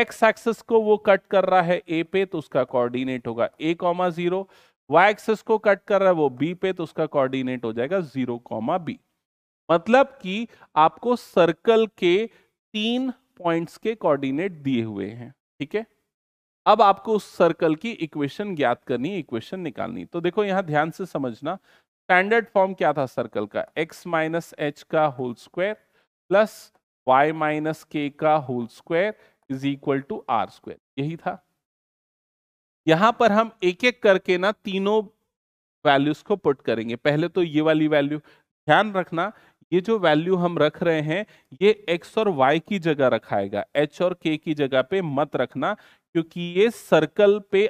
एक्स एक्सेस को वो कट कर रहा है ए पे तो उसका कोऑर्डिनेट होगा a comma zero y axis को कट कर रहा है वो बी पे तो उसका कोऑर्डिनेट हो जाएगा जीरो कॉमा बी मतलब कि आपको सर्कल के तीन पॉइंट्स के कोऑर्डिनेट दिए हुए हैं ठीक है अब आपको उस सर्कल की इक्वेशन ज्ञात करनी इक्वेशन निकालनी तो देखो यहां ध्यान से समझना स्टैंडर्ड फॉर्म क्या था सर्कल का x माइनस एच का whole square plus y minus k का whole square is equal to r square यही था यहां पर हम एक एक करके ना तीनों वैल्यूज को पुट करेंगे पहले तो ये वाली वैल्यू ध्यान रखना ये जो वैल्यू हम रख रहे हैं ये x और y की जगह रखाएगा h और k की जगह पे मत रखना क्योंकि ये सर्कल पे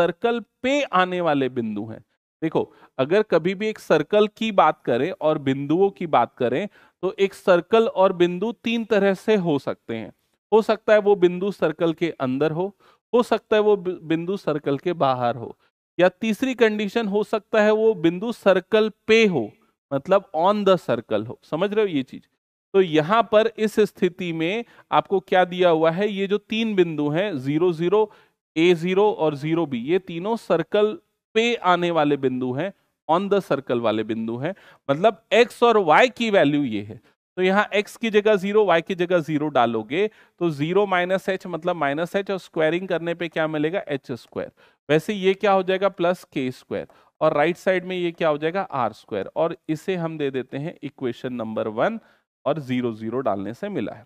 सर्कल पे आने वाले बिंदु हैं देखो अगर कभी भी एक सर्कल की बात करें और बिंदुओं की बात करें तो एक सर्कल और बिंदु तीन तरह से हो सकते हैं हो सकता है वो बिंदु सर्कल के अंदर हो हो सकता है वो बिंदु सर्कल के बाहर हो या तीसरी कंडीशन हो सकता है वो बिंदु सर्कल पे हो मतलब ऑन द सर्कल हो समझ रहे हो ये चीज तो यहां पर इस स्थिति में आपको क्या दिया हुआ है ये जो तीन बिंदु हैं जीरो जीरो ए जीरो और जीरो बी ये तीनों सर्कल पे आने वाले बिंदु हैं ऑन द सर्कल वाले बिंदु हैं मतलब एक्स और वाई की वैल्यू ये है तो यहाँ एक्स की जगह जीरो वाई की जगह जीरो डालोगे तो जीरो माइनस एच मतलब माइनस एच और स्क्वायरिंग करने पे क्या मिलेगा एच स्क्वायर वैसे ये क्या हो जाएगा प्लस के स्क्वायर और राइट साइड में ये क्या हो जाएगा आर स्क्वायर और इसे हम दे देते हैं इक्वेशन नंबर वन और जीरो जीरो डालने से मिला है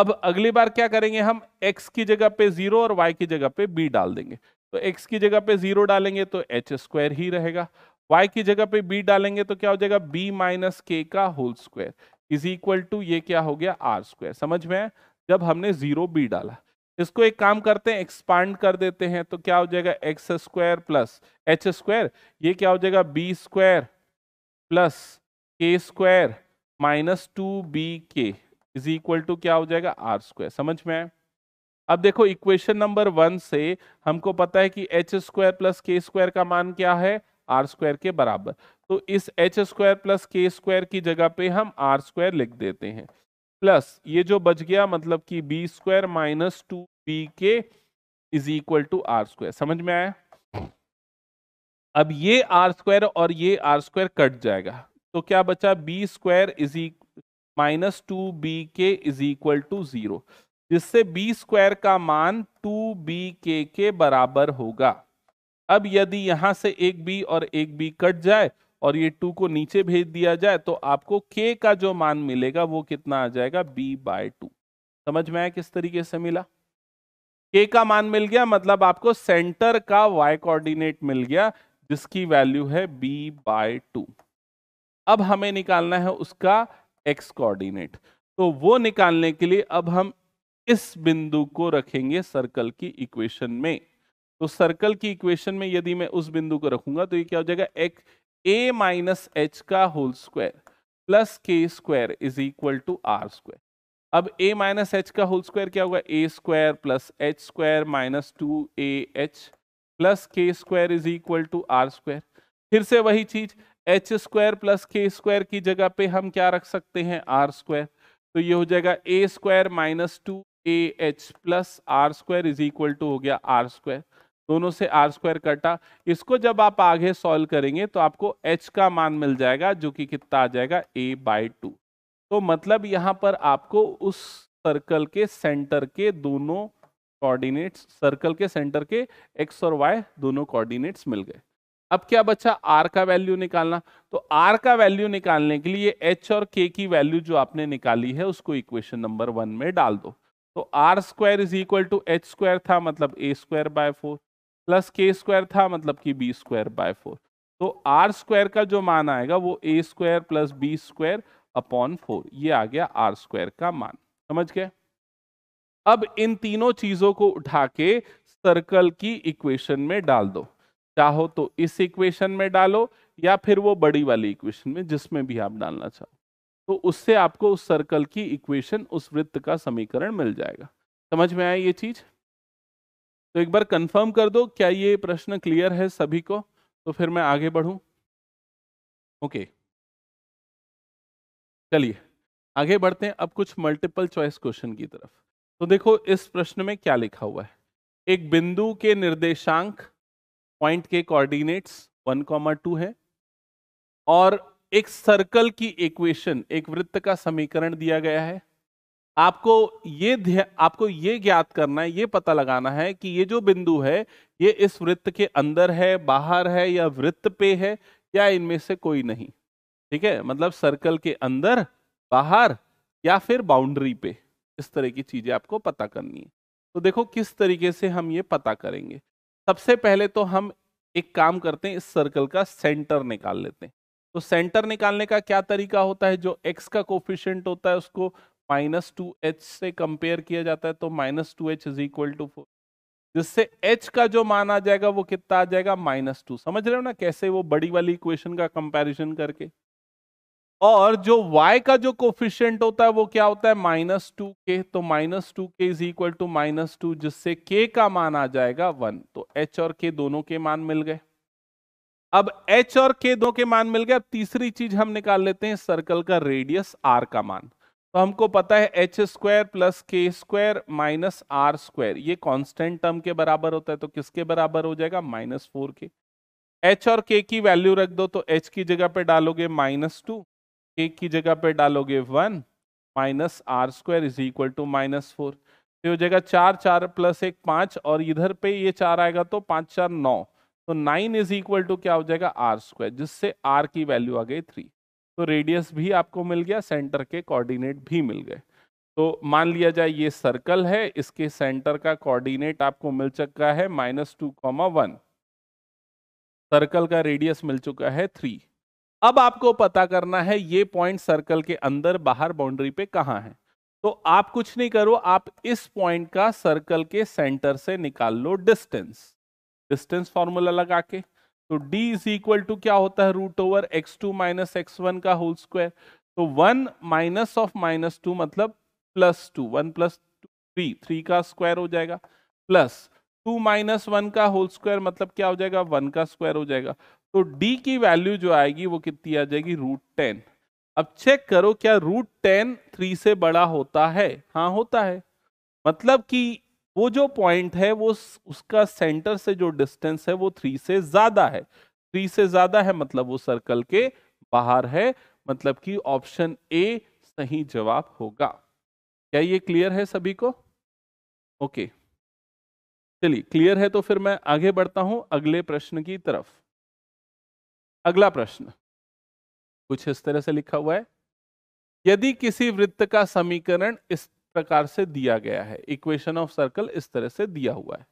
अब अगली बार क्या करेंगे हम एक्स की जगह पे जीरो और वाई की जगह पे बी डाल देंगे तो एक्स की जगह पे जीरो डालेंगे तो एच स्क्वायर ही रहेगा वाई की जगह पे बी डालेंगे तो क्या हो जाएगा बी माइनस के का whole square is equal to ये क्या हो गया आर स्क्वायर समझ में आया जब हमने जीरो बी डाला इसको एक काम करते हैं एक्सपांड कर देते हैं तो क्या हो जाएगा x square plus h square ये क्या हो जाएगा बी स्क्वायर प्लस के square minus two b k is equal to क्या हो जाएगा आर स्क्वायर समझ में आए अब देखो इक्वेशन नंबर वन से हमको पता है कि एच स्क्वायर प्लस के स्क्वायर का मान क्या है आर स्क्वायर के बराबर तो इस एच स्क्वायर प्लस के स्क्वायर की जगह पे हम आर स्क्वायर लिख देते हैं प्लस ये जो बच गया मतलब कि b square minus two b k is equal to r square समझ में आया अब ये आर स्क्वायर और ये आर स्क्वायर कट जाएगा तो क्या बचा b square is minus two b k is equal to zero जिससे बी स्क्वायर का मान टू बी के के बराबर होगा अब यदि यहां से एक बी और एक बी कट जाए और ये टू को नीचे भेज दिया जाए तो आपको के का जो मान मिलेगा वो कितना आ जाएगा बी बाय टू समझ में आया किस तरीके से मिला के का मान मिल गया मतलब आपको सेंटर का वाई कोऑर्डिनेट मिल गया जिसकी वैल्यू है बी बाय टू अब हमें निकालना है उसका एक्स कोऑर्डिनेट तो वो निकालने के लिए अब हम इस बिंदु को रखेंगे सर्कल की इक्वेशन में तो सर्कल की इक्वेशन में यदि मैं उस बिंदु को रखूंगा तो ये क्या हो जाएगा एक ए माइनस एच का होल स्क्वायर प्लस के square is equal to r square अब ए माइनस एच का होल स्क्वायर क्या होगा a square plus h square minus two a h plus के square is equal to r square फिर से वही चीज एच स्क्वायर प्लस के स्क्वायर की जगह पे हम क्या रख सकते हैं आर स्क्वायर तो ये हो जाएगा a square minus two a h plus r square is equal to हो गया आर स्क्वायर दोनों से आर स्क्वायर कटा इसको जब आप आगे सॉल्व करेंगे तो आपको एच का मान मिल जाएगा जो कि कितना आ जाएगा ए बाई टू तो मतलब यहाँ पर आपको उस सर्कल के सेंटर के दोनों कोऑर्डिनेट्स सर्कल के सेंटर के एक्स और वाई दोनों कोऑर्डिनेट्स मिल गए अब क्या बचा आर का वैल्यू निकालना तो आर का वैल्यू निकालने के लिए एच और के की वैल्यू जो आपने निकाली है उसको इक्वेशन नंबर वन में डाल दो तो r square is equal to h square था मतलब a square by four plus के स्क्वायर था मतलब कि बी स्क्वायर बाय फोर तो आर स्क्वायर का जो मान आएगा वो a square plus B square upon four ये आ गया आर स्क्वायर का मान समझ गए अब इन तीनों चीजों को उठा के सर्कल की इक्वेशन में डाल दो चाहो तो इस इक्वेशन में डालो या फिर वो बड़ी वाली इक्वेशन में जिसमें भी आप डालना चाहो तो उससे आपको उस सर्कल की इक्वेशन उस वृत्त का समीकरण मिल जाएगा समझ में आया ये चीज तो एक बार कंफर्म कर दो क्या ये प्रश्न क्लियर है सभी को तो फिर मैं आगे बढ़ू ओके चलिए आगे बढ़ते हैं अब कुछ मल्टीपल चॉइस क्वेश्चन की तरफ तो देखो इस प्रश्न में क्या लिखा हुआ है एक बिंदु के निर्देशांक पॉइंट के कोऑर्डिनेट्स 1.2 है और एक सर्कल की इक्वेशन एक वृत्त का समीकरण दिया गया है आपको ये आपको ये ज्ञात करना है ये पता लगाना है कि ये जो बिंदु है ये इस वृत्त के अंदर है बाहर है या वृत्त पे है या इनमें से कोई नहीं ठीक है मतलब सर्कल के अंदर बाहर या फिर बाउंड्री पे इस तरह की चीजें आपको पता करनी है तो देखो किस तरीके से हम ये पता करेंगे सबसे पहले तो हम एक काम करते हैं इस सर्कल का सेंटर निकाल लेते हैं तो सेंटर निकालने का क्या तरीका होता है जो एक्स का कोफिशियंट होता है उसको माइनस टू एच से कंपेयर किया जाता है तो minus two H is equal to four जिससे एच का जो मान आ जाएगा वो कितना आ जाएगा माइनस टू समझ रहे हो ना कैसे वो बड़ी वाली इक्वेशन का कंपैरिजन करके और जो y का जो कोफिशियंट होता है वो क्या होता है माइनस टू के तो minus two k is equal to minus two जिससे k का मान आ जाएगा वन तो h और k दोनों के मान मिल गए अब एच और के दो के मान मिल गए अब तीसरी चीज हम निकाल लेते हैं सर्कल का रेडियस आर का मान तो हमको पता है एच स्क्वायर प्लस के स्क्वायर माइनस आर स्क्वायर ये कांस्टेंट टर्म के बराबर होता है तो किसके बराबर हो जाएगा माइनस फोर के एच और के की वैल्यू रख दो तो एच की जगह पे डालोगे माइनस टू के की जगह पे डालोगे one minus are square is equal to minus four हो जाएगा चार चार प्लस एक पाँच और इधर पे ये चार आएगा तो पाँच चार नौ तो नाइन इज इक्वल टू क्या हो जाएगा आर स्क्वायर जिससे आर की वैल्यू आ गई थ्री तो रेडियस भी आपको मिल गया सेंटर के कोऑर्डिनेट भी मिल गए तो मान लिया जाए ये सर्कल है इसके सेंटर का कोऑर्डिनेट आपको मिल चुका है minus two comma one circle का रेडियस मिल चुका है थ्री अब आपको पता करना है ये पॉइंट सर्कल के अंदर बाहर बाउंड्री पे कहाँ है तो आप कुछ नहीं करो आप इस पॉइंट का सर्कल के सेंटर से निकाल लो डिस्टेंस डिस्टेंस फॉर्मूला लगा के तो d इज इक्वल टू क्या होता है root over x two minus x one का होल स्क्वायर तो one minus of minus two मतलब plus two one plus three three का स्क्वायर हो जाएगा प्लस टू माइनस वन का होल स्क्वायर मतलब क्या हो जाएगा वन का स्क्वायर हो जाएगा तो d की वैल्यू जो आएगी वो कितनी आ जाएगी रूट टेन अब चेक करो क्या रूट टेन थ्री से बड़ा होता है हाँ होता है मतलब कि वो जो पॉइंट है वो उसका सेंटर से जो डिस्टेंस है वो थ्री से ज्यादा है थ्री से ज्यादा है मतलब वो सर्कल के बाहर है मतलब कि ऑप्शन ए सही जवाब होगा क्या ये क्लियर है सभी को ओके चलिए क्लियर है तो फिर मैं आगे बढ़ता हूं अगले प्रश्न की तरफ अगला प्रश्न कुछ इस तरह से लिखा हुआ है यदि किसी वृत्त का समीकरण इस प्रकार से दिया गया है इक्वेशन ऑफ सर्कल इस तरह से दिया हुआ है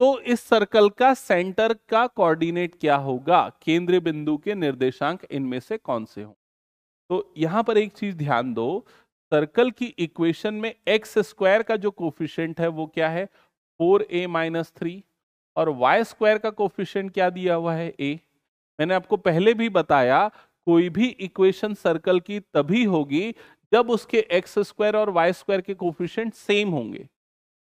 तो इस सर्कल का सेंटर का कोऑर्डिनेट क्या होगा केंद्रीय बिंदु के निर्देशांक इनमें से कौन से हों तो यहां पर एक चीज ध्यान दो सर्कल की इक्वेशन में एक्स स्क्वायर का जो कोफिशियंट है वो क्या है फोर ए माइनस थ्री और वाई स्क्वायर का कोफिशियंट क्या दिया हुआ है ए मैंने आपको पहले भी बताया कोई भी इक्वेशन सर्कल की तभी होगी जब उसके एक्स स्क्वायर और वाई स्क्वायर के कोफिशियंट सेम होंगे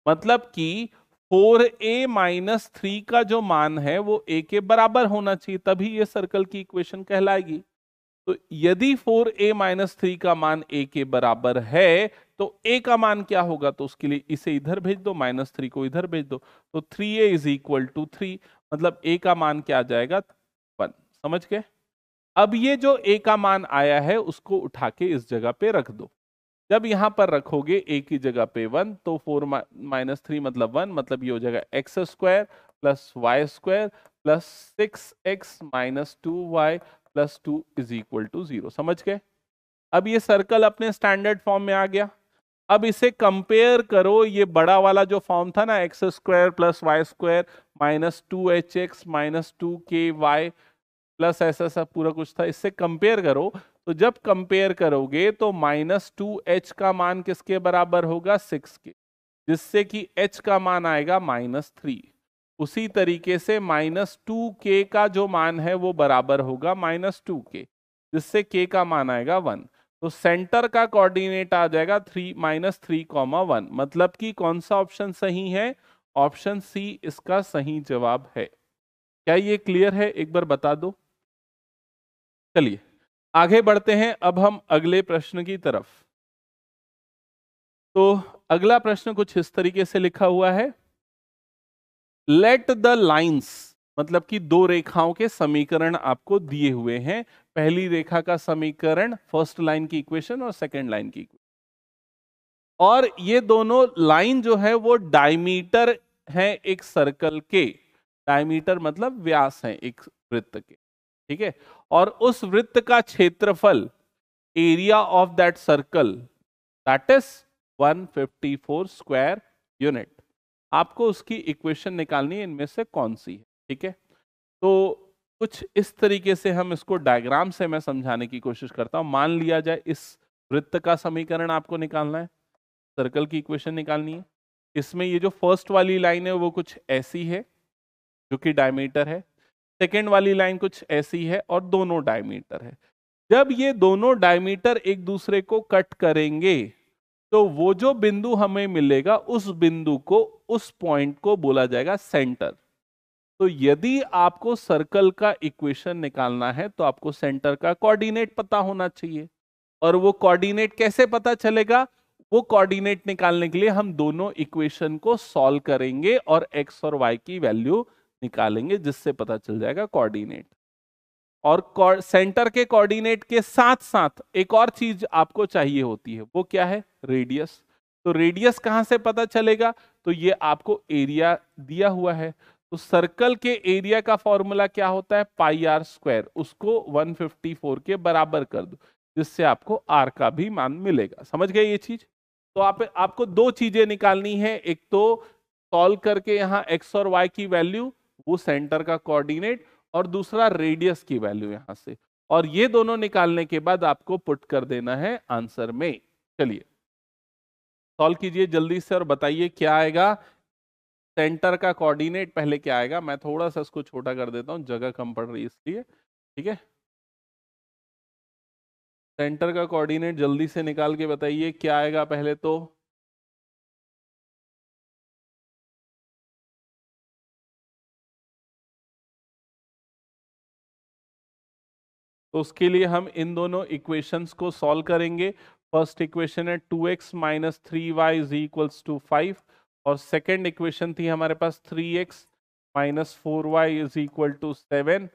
मतलब कि 4a माइनस थ्री का जो मान है वो a के बराबर होना चाहिए तभी ये सर्कल की इक्वेशन कहलाएगी तो यदि 4a ए माइनस थ्री का मान a के बराबर है तो a का मान क्या होगा तो उसके लिए इसे इधर भेज दो माइनस थ्री को इधर भेज दो तो 3a a is equal to three मतलब a का मान क्या आ जाएगा वन समझ गए अब ये जो ए का मान आया है उसको उठा के इस जगह पे रख दो जब यहाँ पर रखोगे ए की जगह पे वन तो फोर माइनस थ्री मतलब वन मतलब ये हो जाएगा x square plus y square plus six x minus two y plus two is equal to zero समझ गए अब ये सर्कल अपने स्टैंडर्ड फॉर्म में आ गया अब इसे कंपेयर करो ये बड़ा वाला जो फॉर्म था ना x square plus y square minus two h x minus two k y plus ऐसा सब पूरा कुछ था इससे कंपेयर करो तो जब कंपेयर करोगे तो माइनस टू एच का मान किसके बराबर होगा सिक्स के जिससे कि एच का मान आएगा माइनस थ्री उसी तरीके से माइनस टू के का जो मान है वो बराबर होगा माइनस टू के जिससे के का मान आएगा वन तो सेंटर का कोऑर्डिनेट आ जाएगा three minus three comma one मतलब कि कौन सा ऑप्शन सही है ऑप्शन सी इसका सही जवाब है क्या ये क्लियर है एक बार बता दो चलिए आगे बढ़ते हैं अब हम अगले प्रश्न की तरफ तो अगला प्रश्न कुछ इस तरीके से लिखा हुआ है लेट द लाइन्स मतलब कि दो रेखाओं के समीकरण आपको दिए हुए हैं पहली रेखा का समीकरण फर्स्ट लाइन की इक्वेशन और सेकेंड लाइन की इक्वेशन और ये दोनों लाइन जो है वो डायमीटर है एक सर्कल के डायमीटर मतलब व्यास है एक वृत्त के ठीक है और उस वृत्त का क्षेत्रफल area of that circle that is 154 square unit आपको उसकी इक्वेशन निकालनी है इनमें से कौन सी है ठीक है तो कुछ इस तरीके से हम इसको डायग्राम से मैं समझाने की कोशिश करता हूं मान लिया जाए इस वृत्त का समीकरण आपको निकालना है सर्कल की इक्वेशन निकालनी है इसमें ये जो फर्स्ट वाली लाइन है वो कुछ ऐसी है जो कि डायमीटर है सेकेंड वाली लाइन कुछ ऐसी है और दोनों डायमीटर है जब ये दोनों डायमीटर एक दूसरे को कट करेंगे तो वो जो बिंदु हमें मिलेगा उस बिंदु को उस पॉइंट को बोला जाएगा सेंटर तो यदि आपको सर्कल का इक्वेशन निकालना है तो आपको सेंटर का कोऑर्डिनेट पता होना चाहिए और वो कोऑर्डिनेट कैसे पता चलेगा वो कोऑर्डिनेट निकालने के लिए हम दोनों इक्वेशन को सॉल्व करेंगे और एक्स और वाई की वैल्यू निकालेंगे जिससे पता चल जाएगा कोऑर्डिनेट और सेंटर के कोऑर्डिनेट के साथ साथ एक और चीज आपको चाहिए होती है वो क्या है रेडियस तो रेडियस कहाँ से पता चलेगा तो ये आपको एरिया दिया हुआ है तो सर्कल के एरिया का फॉर्मूला क्या होता है पाई आर स्क्वायर उसको 154 के बराबर कर दो जिससे आपको आर का भी मान मिलेगा समझ गए ये चीज तो आप आपको दो चीजें निकालनी है एक तो सॉल्व करके यहाँ एक्स और वाई की वैल्यू वो सेंटर का कोऑर्डिनेट और दूसरा रेडियस की वैल्यू यहां से और ये दोनों निकालने के बाद आपको पुट कर देना है आंसर में चलिए सॉल्व कीजिए जल्दी से और बताइए क्या आएगा सेंटर का कोऑर्डिनेट पहले क्या आएगा मैं थोड़ा सा इसको छोटा कर देता हूँ जगह कम पड़ रही है इसलिए ठीक है सेंटर का कोऑर्डिनेट जल्दी से निकाल के बताइए क्या आएगा पहले तो तो उसके लिए हम इन दोनों इक्वेशंस को सॉल्व करेंगे फर्स्ट इक्वेशन है two x minus three y is equals to five और सेकेंड इक्वेशन थी हमारे पास three x minus four y is equal to seven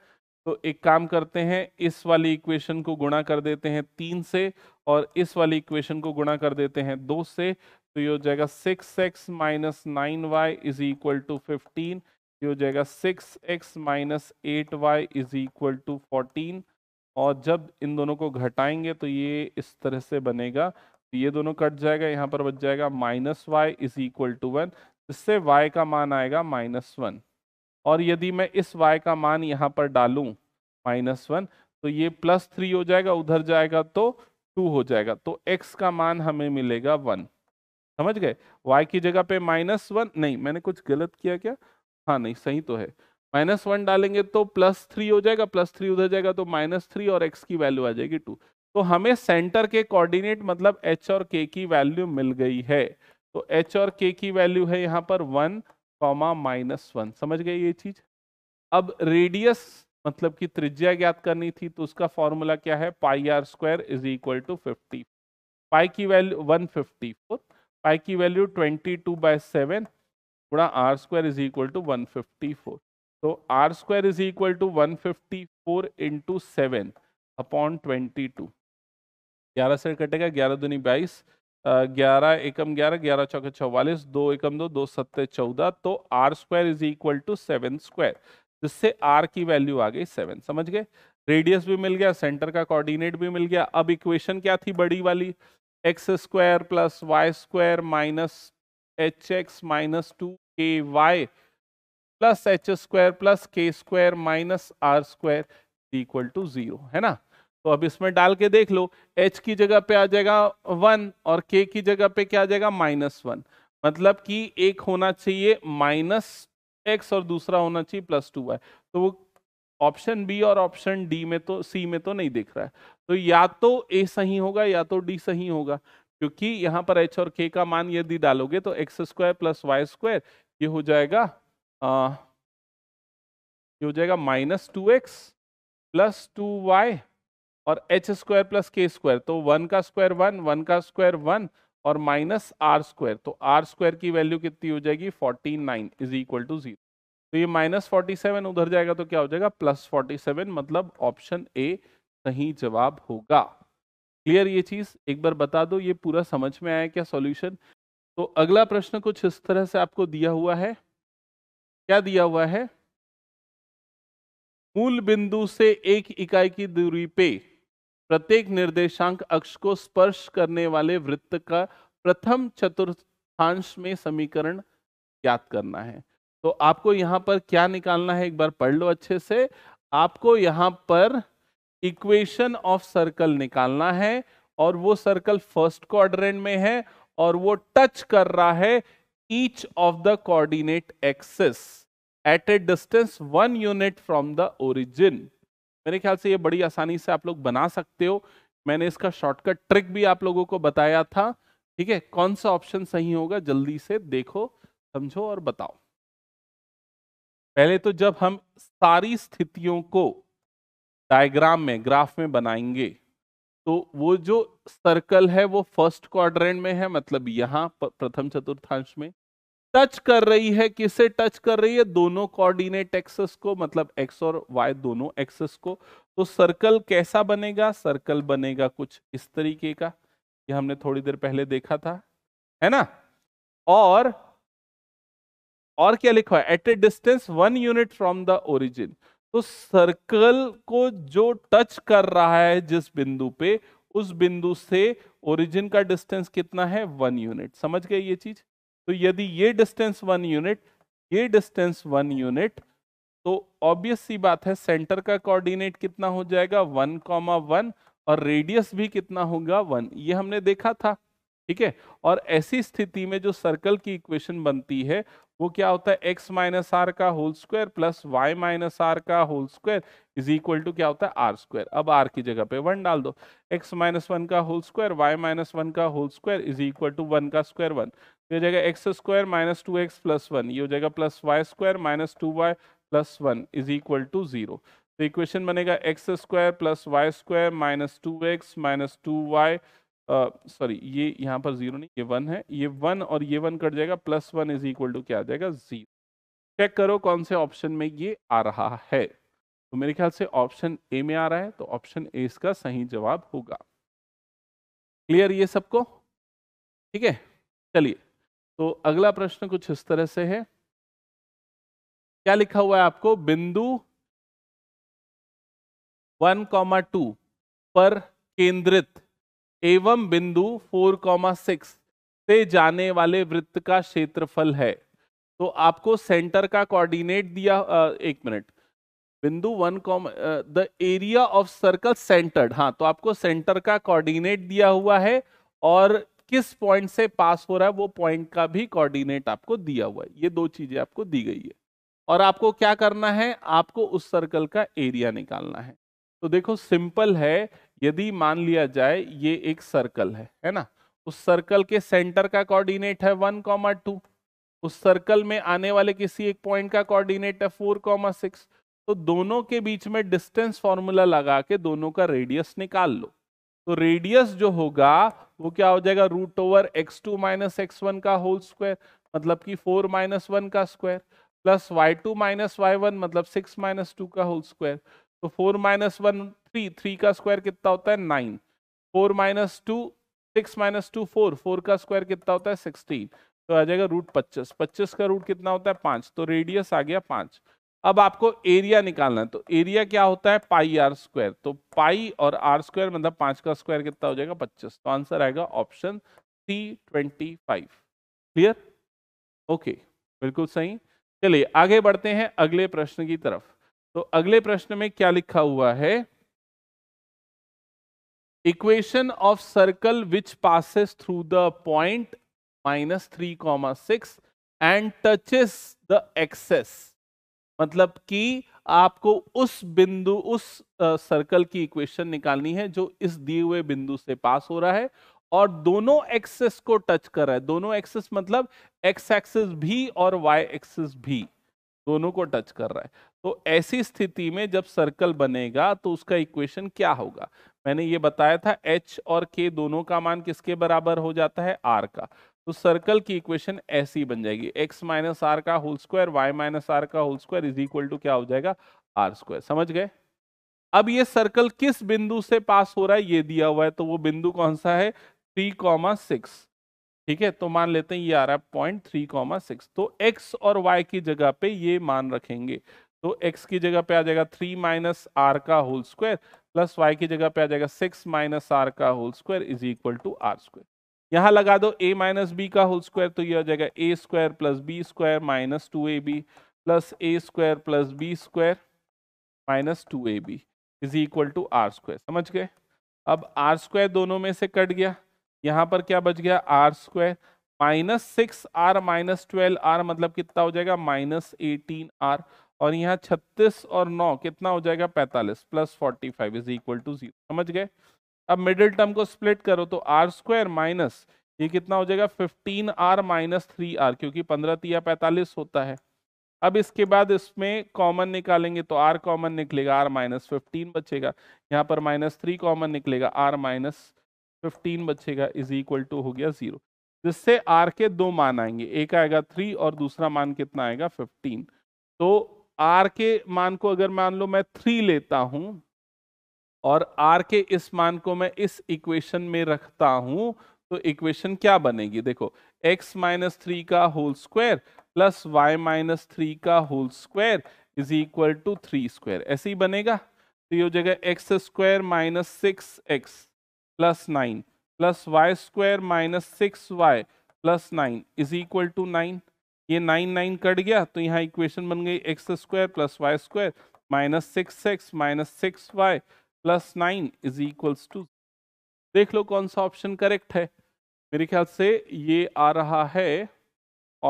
तो एक काम करते हैं इस वाली इक्वेशन को गुणा कर देते हैं तीन से और इस वाली इक्वेशन को गुणा कर देते हैं दो से तो ये हो जाएगा six x minus nine y is equal to fifteen ये हो जाएगा six x minus eight y is equal to fourteen और जब इन दोनों को घटाएंगे तो ये इस तरह से बनेगा तो ये दोनों कट जाएगा यहाँ पर बच जाएगा minus y is equal to one जिससे वाई का मान आएगा माइनस वन और यदि मैं इस वाई का मान यहाँ पर डालूँ माइनस वन तो ये प्लस थ्री हो जाएगा उधर जाएगा तो टू हो जाएगा तो एक्स का मान हमें मिलेगा वन समझ गए वाई की जगह पे माइनस वन नहीं मैंने कुछ गलत किया क्या हाँ नहीं सही तो है माइनस वन डालेंगे तो प्लस थ्री हो जाएगा प्लस थ्री उधर जाएगा तो माइनस थ्री और एक्स की वैल्यू आ जाएगी टू तो हमें सेंटर के कोऑर्डिनेट मतलब एच और के की वैल्यू मिल गई है तो एच और के की वैल्यू है यहाँ पर वन कॉमा माइनस वन समझ गए ये चीज अब रेडियस मतलब कि त्रिज्या ज्ञात करनी थी तो उसका फॉर्मूला क्या है pi r square is equal to fifty pi की value one fifty four pi की value twenty two by seven गुणा r square is equal to one fifty four तो r square is equal to one fifty four into seven upon twenty two ग्यारह से कटेगा ग्यारह दुनी बाईस ग्यारह एकम ग्यारह ग्यारह चौके चौवालीस दो एकम दो दो सत्ते चौदह तो r square is equal to seven square जिससे आर की वैल्यू आ गई सेवन समझ गए रेडियस भी मिल गया सेंटर का कोऑर्डिनेट भी मिल गया अब इक्वेशन क्या थी बड़ी वाली x square plus y square minus h x minus two k y plus h square plus के square minus are square equal to zero है ना तो अब इसमें डाल के देख लो एच की जगह पे आ जाएगा वन और के की जगह पे क्या आ जाएगा माइनस वन मतलब कि एक होना चाहिए माइनस एक्स और दूसरा होना चाहिए प्लस टू वाई तो वो ऑप्शन बी और ऑप्शन डी में तो सी में तो नहीं दिख रहा है तो या तो ए सही होगा या तो डी सही होगा क्योंकि यहाँ पर एच और के का मान यदि डालोगे तो x square plus y square ये हो जाएगा ये हो जाएगा minus two x plus two y और एच स्क्वायर प्लस के स्क्वायर तो वन का स्क्वायर वन वन का स्क्वायर वन और माइनस आर स्क्वायर तो आर स्क्वायर की वैल्यू कितनी हो जाएगी forty nine is equal to zero तो ये माइनस फोर्टी सेवन उधर जाएगा तो क्या हो जाएगा प्लस फोर्टी सेवन मतलब ऑप्शन ए सही जवाब होगा क्लियर ये चीज़ एक बार बता दो ये पूरा समझ में आया क्या सॉल्यूशन तो अगला प्रश्न कुछ इस तरह से आपको दिया हुआ है क्या दिया हुआ है मूल बिंदु से एक इकाई की दूरी पे प्रत्येक निर्देशांक अक्ष को स्पर्श करने वाले वृत्त का प्रथम चतुर्थांश में समीकरण ज्ञात करना है तो आपको यहां पर क्या निकालना है एक बार पढ़ लो अच्छे से आपको यहां पर इक्वेशन ऑफ सर्कल निकालना है और वो सर्कल फर्स्ट क्वाड्रेंट में है और वो टच कर रहा है each of the coordinate axis at a distance one unit from the origin मेरे ख्याल से ये बड़ी आसानी से आप लोग बना सकते हो मैंने इसका शॉर्टकट ट्रिक भी आप लोगों को बताया था ठीक है कौन सा ऑप्शन सही होगा जल्दी से देखो समझो और बताओ पहले तो जब हम सारी स्थितियों को डायग्राम में ग्राफ में बनाएंगे तो वो जो सर्कल है वो फर्स्ट क्वाड्रेंट में है मतलब यहाँ प्रथम चतुर्थांश में टच कर रही है किसे टच कर रही है दोनों कोऑर्डिनेट एक्सेस को मतलब एक्स और वाई दोनों एक्सेस को तो सर्कल कैसा बनेगा सर्कल बनेगा कुछ इस तरीके का ये हमने थोड़ी देर पहले देखा था है ना और और क्या लिखा है at a distance one unit from the origin तो सर्कल को जो टच कर रहा है जिस बिंदु पे उस बिंदु से ओरिजिन का डिस्टेंस कितना है वन यूनिट समझ गए ये चीज तो यदि ये डिस्टेंस वन यूनिट ये डिस्टेंस वन यूनिट तो ऑब्वियस सी बात है सेंटर का कोऑर्डिनेट कितना हो जाएगा वन कॉमा वन और रेडियस भी कितना होगा वन ये हमने देखा था ठीक है और ऐसी स्थिति में जो सर्कल की इक्वेशन बनती है वो क्या होता है एक्स माइनस आर का whole square plus y minus r का whole square is equal to क्या होता है आर स्क्वायर अब आर की जगह पे वन डाल दो एक्स माइनस वन का whole square y minus one का whole square is equal to one का स्क्वायर वन ये जगह x square minus two x plus one ये हो जाएगा plus y square minus two y plus one is equal to zero तो equation बनेगा x square plus y square minus two x minus two y sorry ये यहाँ पर zero नहीं ये वन है ये वन और ये वन कट जाएगा plus one is equal to क्या आ जाएगा जीरो चेक करो कौन से ऑप्शन में ये आ रहा है तो मेरे ख्याल से ऑप्शन ए में आ रहा है तो ऑप्शन ए इसका सही जवाब होगा क्लियर ये सबको ठीक है चलिए तो अगला प्रश्न कुछ इस तरह से है क्या लिखा हुआ है आपको बिंदु वन कॉमा टू पर केंद्रित एवं बिंदु 4,6 से जाने वाले वृत्त का क्षेत्रफल है तो आपको सेंटर का कोऑर्डिनेट दिया एक मिनट बिंदु one comma the area of circle centered हाँ तो आपको सेंटर का कोऑर्डिनेट दिया हुआ है और किस पॉइंट से पास हो रहा है वो पॉइंट का भी कोऑर्डिनेट आपको दिया हुआ है ये दो चीजें आपको दी गई है और आपको क्या करना है आपको उस सर्कल का एरिया निकालना है तो देखो सिंपल है यदि मान लिया जाए ये एक सर्कल है है ना उस सर्कल के सेंटर का कोऑर्डिनेट है वन कॉमा टू उस सर्कल में आने वाले किसी एक पॉइंट का कोऑर्डिनेट है फोर कॉमा सिक्स तो दोनों के बीच में डिस्टेंस फॉर्मूला लगा के दोनों का रेडियस निकाल लो तो रेडियस जो होगा वो क्या हो जाएगा root over x two minus x one का होल स्क्वायर मतलब कि फोर माइनस वन का square plus y two minus y one मतलब सिक्स माइनस टू का होल स्क्वायर तो four minus one three three का स्क्वायर कितना होता है nine four minus two six minus two four four का स्क्वायर कितना होता है सिक्सटीन तो आ जाएगा रूट पच्चीस पच्चीस का रूट कितना होता है पाँच तो रेडियस आ गया पाँच अब आपको एरिया निकालना है तो एरिया क्या होता है पाई आर स्क्वायर तो पाई और आर स्क्वायर मतलब पाँच का स्क्वायर कितना हो जाएगा पच्चीस तो आंसर आएगा option C twenty five clear okay बिल्कुल सही चलिए आगे बढ़ते हैं अगले प्रश्न की तरफ तो अगले प्रश्न में क्या लिखा हुआ है equation of circle which passes through the point minus three comma six and touches the axes मतलब कि आपको उस बिंदु उस सर्कल की इक्वेशन निकालनी है जो इस दिए हुए बिंदु से पास हो रहा है और दोनों एक्सेस को टच कर रहा है दोनों एक्सेस मतलब एक्स एक्सेस भी और वाई एक्सेस भी दोनों को टच कर रहा है तो ऐसी स्थिति में जब सर्कल बनेगा तो उसका इक्वेशन क्या होगा मैंने ये बताया था एच और के दोनों का मान किसके बराबर हो जाता है आर का तो सर्कल की इक्वेशन ऐसी बन जाएगी एक्स माइनस आर का whole square y minus r का whole square is equal to क्या हो जाएगा आर स्क्वायर समझ गए अब ये सर्कल किस बिंदु से पास हो रहा है ये दिया हुआ है तो वो बिंदु कौन सा है थ्री कॉमा सिक्स ठीक है तो मान लेते हैं ये आ रहा है पॉइंट थ्री कॉमा सिक्स तो एक्स और वाई की जगह पे ये मान रखेंगे तो x की जगह पे आ जाएगा थ्री माइनस आर का होल स्क्वायर प्लस y की जगह पे आ जाएगा सिक्स माइनस आर का whole square is equal to r square यहाँ लगा दो a माइनस बी का होल स्क्वायर तो यह आ जाएगा a square plus B square minus two A b plus a square plus B square minus two A b is equal to r square समझ गए अब आर स्क्वायर दोनों में से कट गया यहाँ पर क्या बच गया r square minus six r minus twelve r मतलब कितना हो जाएगा माइनस एटीन आर और यहाँ छत्तीस और नौ कितना हो जाएगा पैंतालीस plus forty five is equal to zero समझ गए अब मिडिल टर्म को स्प्लिट करो तो आर स्क्वायर माइनस ये कितना हो जाएगा fifteen r minus three r क्योंकि पंद्रह तीया पैंतालीस होता है अब इसके बाद इसमें कॉमन निकालेंगे तो आर कॉमन निकलेगा आर माइनस फिफ्टीन बचेगा यहाँ पर माइनस थ्री कॉमन निकलेगा आर माइनस फिफ्टीन बचेगा इज इक्वल टू हो गया जीरो जिससे आर के दो मान आएंगे एक आएगा थ्री और दूसरा मान कितना आएगा फिफ्टीन तो आर के मान को अगर मान लो मैं थ्री लेता हूं और आर के इस मान को मैं इस इक्वेशन में रखता हूं तो इक्वेशन क्या बनेगी देखो x माइनस थ्री का whole square plus y minus three का whole square is equal to three square ऐसे ही बनेगा तो ये हो जगह x square minus six x plus nine plus y square minus six y plus nine is equal to nine ये nine nine cut गया तो यहाँ इक्वेशन बन गई x square plus y square minus six x minus six y plus nine is equals to देख लो कौन सा ऑप्शन करेक्ट है मेरे ख्याल से ये आ रहा है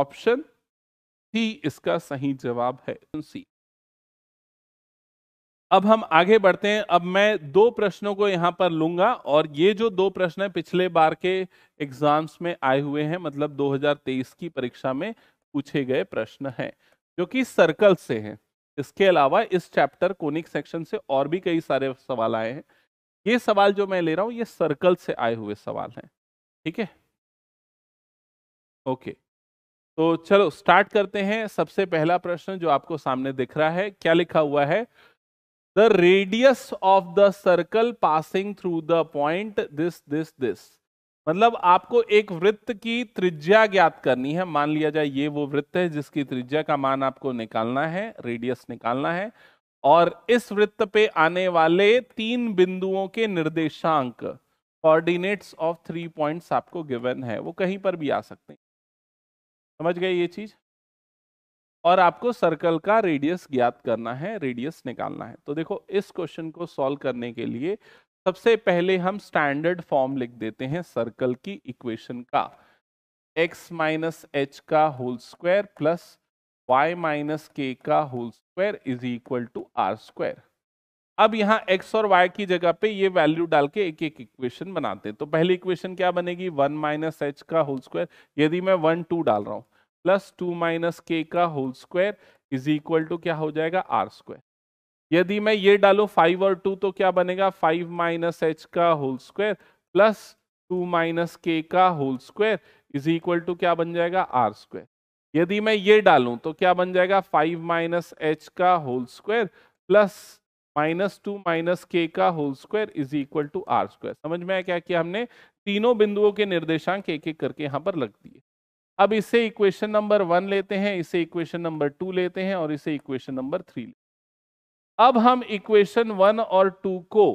ऑप्शन सी इसका सही जवाब है सी अब हम आगे बढ़ते हैं अब मैं दो प्रश्नों को यहाँ पर लूंगा और ये जो दो प्रश्न है पिछले बार के एग्जाम्स में आए हुए हैं मतलब 2023 की परीक्षा में पूछे गए प्रश्न हैं जो कि सर्कल से हैं इसके अलावा इस चैप्टर कोनिक सेक्शन से और भी कई सारे सवाल आए हैं ये सवाल जो मैं ले रहा हूँ ये सर्कल से आए हुए सवाल हैं ठीक है ओके तो चलो स्टार्ट करते हैं सबसे पहला प्रश्न जो आपको सामने दिख रहा है क्या लिखा हुआ है the radius of the circle passing through the point this this this मतलब आपको एक वृत्त की त्रिज्या ज्ञात करनी है मान लिया जाए ये वो वृत्त है जिसकी त्रिज्या का मान आपको निकालना है रेडियस निकालना है और इस वृत्त पे आने वाले तीन बिंदुओं के निर्देशांक कोऑर्डिनेट्स ऑफ थ्री पॉइंट्स आपको गिवन है वो कहीं पर भी आ सकते हैं समझ गए ये चीज और आपको सर्कल का रेडियस ज्ञात करना है रेडियस निकालना है तो देखो इस क्वेश्चन को सॉल्व करने के लिए सबसे पहले हम स्टैंडर्ड फॉर्म लिख देते हैं सर्कल की इक्वेशन का x माइनस एच का whole square plus y minus k का whole square is equal to r square अब यहाँ x और y की जगह पे ये वैल्यू डाल के एक एक इक्वेशन बनाते हैं तो पहली इक्वेशन क्या बनेगी वन माइनस एच का होल स्क्वायर यदि मैं वन टू डाल रहा हूँ प्लस टू माइनस के का whole square is equal to क्या हो जाएगा आर स्क्वायर यदि मैं ये डालू फाइव और टू तो क्या बनेगा फाइव माइनस एच का whole square plus two minus k का whole square is equal to क्या बन जाएगा आर स्क्वायर यदि मैं ये डालू तो क्या बन जाएगा फाइव माइनस एच का whole square plus minus two minus k का whole square is equal to r square समझ में आया क्या किया हमने तीनों बिंदुओं के निर्देशांक एक एक करके यहाँ पर रख दिए अब इसे इक्वेशन नंबर वन लेते हैं इसे इक्वेशन नंबर टू लेते हैं और इसे इक्वेशन नंबर थ्री लेते हैं अब हम इक्वेशन वन और टू को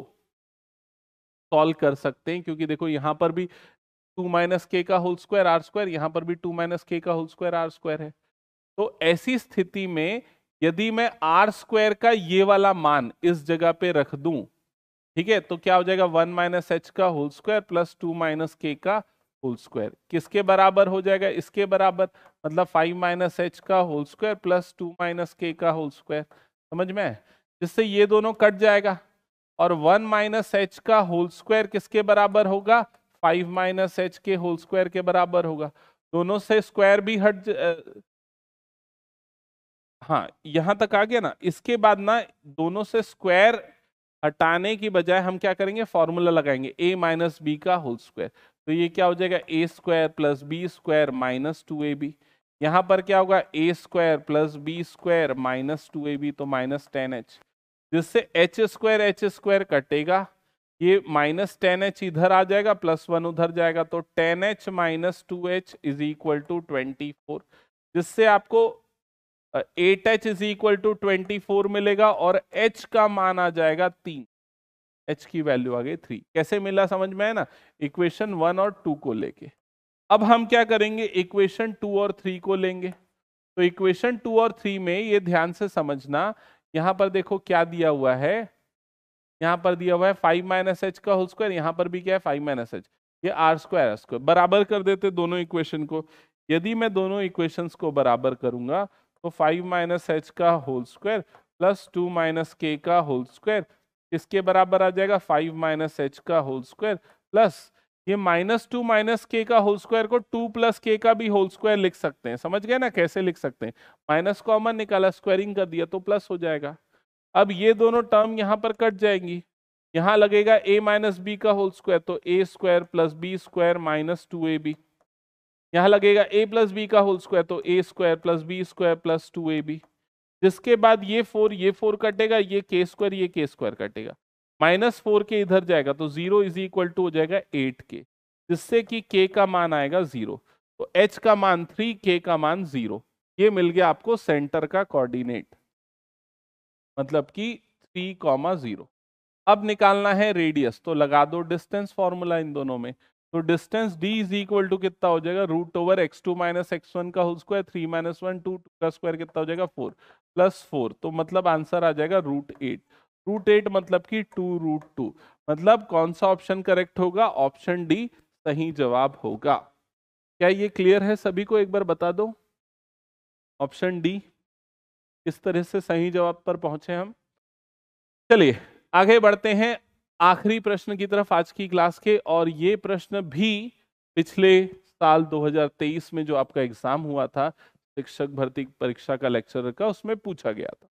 सॉल्व कर सकते हैं क्योंकि देखो यहां पर भी टू माइनस के का होल स्क्वायर आर स्क्वायर यहां पर भी टू माइनस के का होल स्क्वायर आर स्क्वायर है तो ऐसी स्थिति में यदि मैं आर स्क्वायर का ये वाला मान इस जगह पे रख दूं ठीक है तो क्या हो जाएगा वन माइनस एच का whole square plus two minus k का होल स्क्वायर किसके बराबर हो जाएगा इसके बराबर मतलब फाइव माइनस एच का whole square plus two minus k का होल स्क्वायर समझ में जिससे ये दोनों कट जाएगा और वन माइनस एच का होल स्क्वायर किसके बराबर होगा फाइव माइनस एच के होल स्क्वायर के बराबर होगा दोनों से स्क्वायर भी हट हाँ यहां तक आ गया ना इसके बाद ना दोनों से स्क्वायर हटाने की बजाय हम क्या करेंगे फॉर्मूला लगाएंगे ए माइनस बी का होल स्क्वायर तो ये क्या हो जाएगा a square plus B square minus two A B यहाँ पर क्या होगा a square plus B square minus two A b तो माइनस टेन एच जिससे एच स्क्वायर एच स्क्वायर कटेगा ये माइनस टेन एच इधर आ जाएगा प्लस वन उधर जाएगा तो ten h minus two H is equal to twenty four जिससे आपको eight h is equal to twenty four मिलेगा और एच का मान आ जाएगा तीन एच की वैल्यू आ गई थ्री कैसे मिला समझ में है ना इक्वेशन वन और टू को लेके अब हम क्या करेंगे इक्वेशन टू और थ्री को लेंगे तो इक्वेशन टू और थ्री में ये ध्यान से समझना यहाँ पर देखो क्या दिया हुआ है यहाँ पर दिया हुआ है फाइव माइनस एच का होल स्क्वायर यहाँ पर भी क्या है फाइव माइनस एच ये आर स्क्वायर आर स्क्वायर बराबर कर देते दोनों इक्वेशन को यदि मैं दोनों इक्वेशन को बराबर करूंगा तो फाइव माइनस एच का whole square plus two minus k का होल स्क्वायर इसके बराबर आ जाएगा फाइव माइनस एच का होल स्क्वायर प्लस ये माइनस टू माइनस के का होल स्क्वायर को टू प्लस के का भी होल स्क्वायर लिख सकते हैं समझ गए ना कैसे लिख सकते हैं माइनस कॉमन निकाला स्क्वायरिंग कर दिया तो प्लस हो जाएगा अब ये दोनों टर्म यहाँ पर कट जाएंगी यहाँ लगेगा ए माइनस बी का होल स्क्वायर तो ए square plus B square minus two A B यहाँ लगेगा ए प्लस बी का होल स्क्वायर तो ए square plus B square plus two ए बी जिसके बाद ये फोर ये फोर कटेगा ये के स्क्वायर ये के स्क्वायर कटेगा माइनस फोर के इधर जाएगा तो जीरो इज इक्वल टू हो जाएगा एट के जिससे कि के का मान आएगा जीरो तो एच का मान थ्री के का मान जीरो ये मिल गया आपको सेंटर का कोऑर्डिनेट मतलब कि थ्री कॉमा जीरो अब निकालना है रेडियस तो लगा दो डिस्टेंस फॉर्मूला इन दोनों में तो distance d is equal to कितना हो जाएगा root over x two minus x one का whole square three minus one two का स्क्वायर कितना हो जाएगा फोर प्लस फोर तो मतलब आंसर आ जाएगा रूट एट रूट एट मतलब कि टू रूट टू मतलब कौन सा ऑप्शन करेक्ट होगा ऑप्शन डी सही जवाब होगा क्या ये क्लियर है सभी को एक बार बता दो ऑप्शन डी किस तरह से सही जवाब पर पहुंचे हम चलिए आगे बढ़ते हैं आखिरी प्रश्न की तरफ आज की क्लास के और ये प्रश्न भी पिछले साल 2023 में जो आपका एग्जाम हुआ था शिक्षक भर्ती परीक्षा का लेक्चर का उसमें पूछा गया था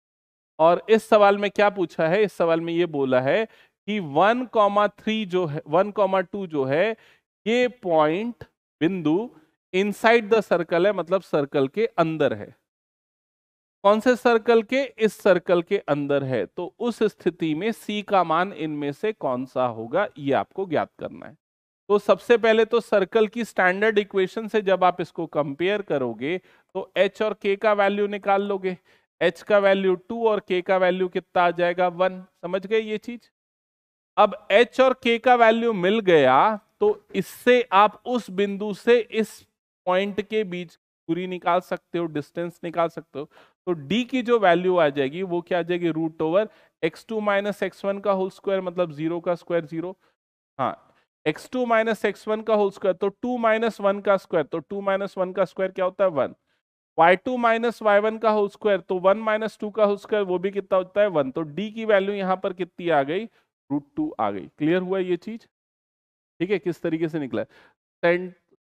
और इस सवाल में क्या पूछा है इस सवाल में ये बोला है कि वन कॉमा थ्री जो है वन कॉमा टू जो है ये पॉइंट बिंदु इनसाइड द सर्कल है मतलब सर्कल के अंदर है कौन से सर्कल के इस सर्कल के अंदर है तो उस स्थिति में सी का मान इनमें से कौन सा होगा ये आपको ज्ञात करना है तो सबसे पहले तो सर्कल की स्टैंडर्ड इक्वेशन से जब आप इसको कंपेयर करोगे तो एच और के का वैल्यू निकाल लोगे एच का वैल्यू टू और के का वैल्यू कितना आ जाएगा वन समझ गए ये चीज अब एच और के का वैल्यू मिल गया तो इससे आप उस बिंदु से इस पॉइंट के बीच दूरी निकाल सकते हो डिस्टेंस निकाल सकते हो तो डी की जो वैल्यू आ जाएगी वो क्या आ जाएगी root over x two minus x one का होल स्क्वायर मतलब जीरो का स्क्वायर जीरो हाँ x two minus x one का होल स्क्वायर तो टू माइनस वन का स्क्वायर तो टू माइनस वन का स्क्वायर क्या होता है one y two minus y one का होल स्क्वायर तो वन माइनस टू का होल स्क्वायर वो भी कितना होता है वन तो डी की वैल्यू यहाँ पर कितनी आ गई रूट टू आ गई क्लियर हुआ ये चीज ठीक है किस तरीके से निकला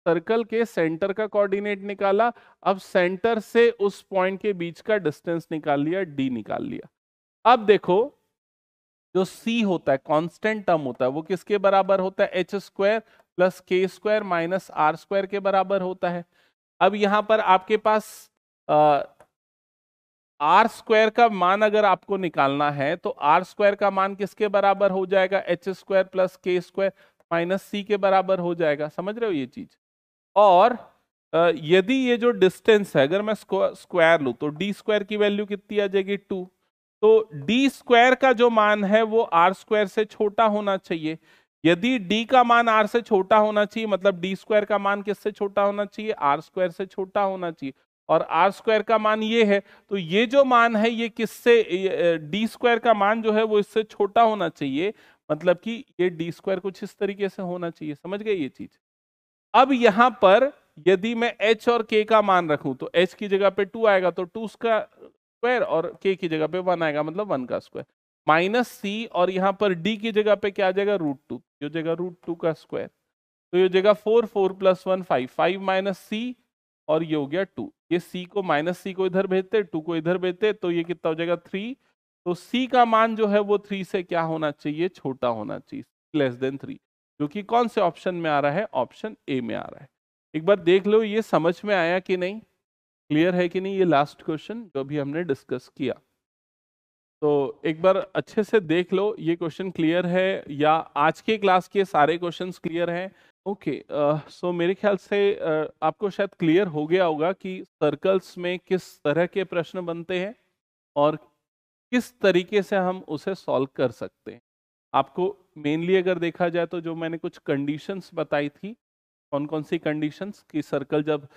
सर्कल के सेंटर का कोऑर्डिनेट निकाला अब सेंटर से उस पॉइंट के बीच का डिस्टेंस निकाल लिया डी निकाल लिया अब देखो जो सी होता है कांस्टेंट टर्म होता है वो किसके बराबर होता है एच स्क्वायर प्लस के स्क्वायर माइनस आर स्क्वायर के बराबर होता है अब यहाँ पर आपके पास आर स्क्वायर का मान अगर आपको निकालना है तो आर स्क्वायर का मान किसके बराबर हो जाएगा एच स्क्वायर प्लस के स्क्वायर माइनस सी के बराबर हो जाएगा समझ रहे हो ये चीज और यदि ये जो डिस्टेंस है अगर मैं स्क्वायर लू तो डी स्क्वायर की वैल्यू कितनी आ जाएगी टू तो डी स्क्वायर का जो मान है वो आर स्क्वायर से छोटा होना चाहिए यदि d का मान r से छोटा होना चाहिए मतलब d स्क्वायर का मान किससे छोटा होना चाहिए r स्क्वायर से छोटा होना चाहिए और r स्क्वायर का मान ये है तो ये जो मान है ये किससे d स्क्वायर का मान जो है वो इससे छोटा होना चाहिए मतलब कि ये d स्क्वायर कुछ इस तरीके से होना चाहिए समझ गए ये चीज अब यहां पर यदि मैं एच और के का मान रखूं तो एच की जगह पे टू आएगा तो टू का स्क्वायर और के की जगह पे वन आएगा मतलब वन का स्क्वायर माइनस सी और यहाँ पर डी की जगह पे क्या आ जाएगा रूट टू ये जगह रूट टू का स्क्वायर तो ये जगह four four plus one five five minus C और ये हो गया टू ये सी को माइनस सी को इधर भेजते टू को इधर भेजते तो ये कितना हो जाएगा थ्री तो सी का मान जो है वो थ्री से क्या होना चाहिए छोटा होना चाहिए लेस देन थ्री जो कि कौन से ऑप्शन में आ रहा है ऑप्शन ए में आ रहा है एक बार देख लो ये समझ में आया कि नहीं क्लियर है कि नहीं ये लास्ट क्वेश्चन जो भी हमने डिस्कस किया तो एक बार अच्छे से देख लो ये क्वेश्चन क्लियर है या आज के क्लास के सारे क्वेश्चन क्लियर हैं ओके सो मेरे ख्याल से uh, आपको शायद क्लियर हो गया होगा कि सर्कल्स में किस तरह के प्रश्न बनते हैं और किस तरीके से हम उसे सॉल्व कर सकते हैं आपको मेनली अगर देखा जाए तो जो मैंने कुछ कंडीशंस बताई थी कौन कौन सी कंडीशंस कि सर्कल जब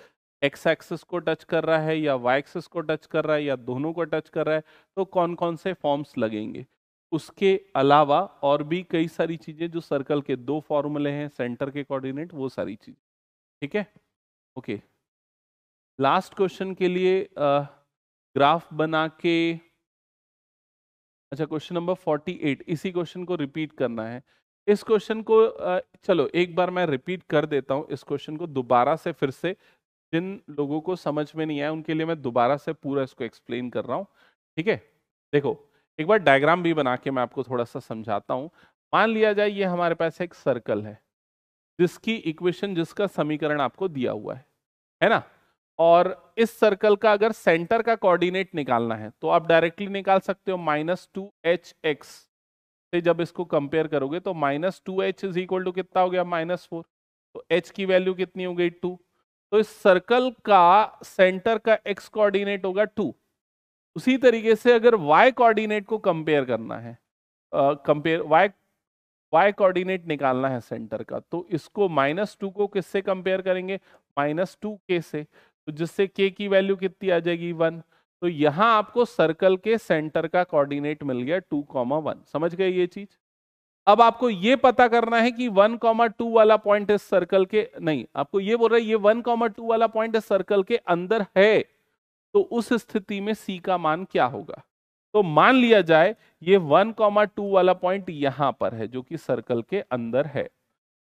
एक्स एक्सिस को टच कर रहा है या वाई एक्सिस को टच कर रहा है या दोनों को टच कर रहा है तो कौन कौन से फॉर्म्स लगेंगे उसके अलावा और भी कई सारी चीज़ें जो सर्कल के दो फॉर्मूले हैं सेंटर के कोऑर्डिनेट वो सारी चीज़ ठीक है ओके लास्ट क्वेश्चन के लिए आ, ग्राफ बना के अच्छा क्वेश्चन नंबर 48 इसी क्वेश्चन को रिपीट करना है इस क्वेश्चन को चलो एक बार मैं रिपीट कर देता हूं इस क्वेश्चन को दोबारा से फिर से जिन लोगों को समझ में नहीं आया उनके लिए मैं दोबारा से पूरा इसको एक्सप्लेन कर रहा हूँ ठीक है देखो एक बार डायग्राम भी बना के मैं आपको थोड़ा सा समझाता हूँ मान लिया जाए ये हमारे पास एक सर्कल है जिसकी इक्वेशन जिसका समीकरण आपको दिया हुआ है है ना और इस सर्कल का अगर सेंटर का कोऑर्डिनेट निकालना है तो आप डायरेक्टली निकाल सकते हो माइनस टू एच एक्स से जब इसको कंपेयर करोगे तो minus two H is equal to कितना हो गया माइनस फोर तो एच की वैल्यू कितनी हो गई टू तो इस सर्कल का सेंटर का एक्स कोऑर्डिनेट होगा टू उसी तरीके से अगर वाई कोऑर्डिनेट को कंपेयर करना है कंपेयर वाई वाई कोऑर्डिनेट निकालना है सेंटर का तो इसको माइनस टू को किससे कंपेयर करेंगे माइनस टू के से तो जिससे के की वैल्यू कितनी आ जाएगी वन तो यहाँ आपको सर्कल के सेंटर का कोऑर्डिनेट मिल गया टू कॉमा वन समझ गए ये चीज़ अब आपको ये पता करना है कि वन कॉमर टू वाला पॉइंट इस सर्कल के नहीं आपको ये बोल रहा है ये वन कॉमर टू वाला पॉइंट इस सर्कल के अंदर है तो उस स्थिति में सी का मान क्या होगा तो मान लिया जाए ये वन कॉमर टू वाला पॉइंट यहां पर है जो कि सर्कल के अंदर है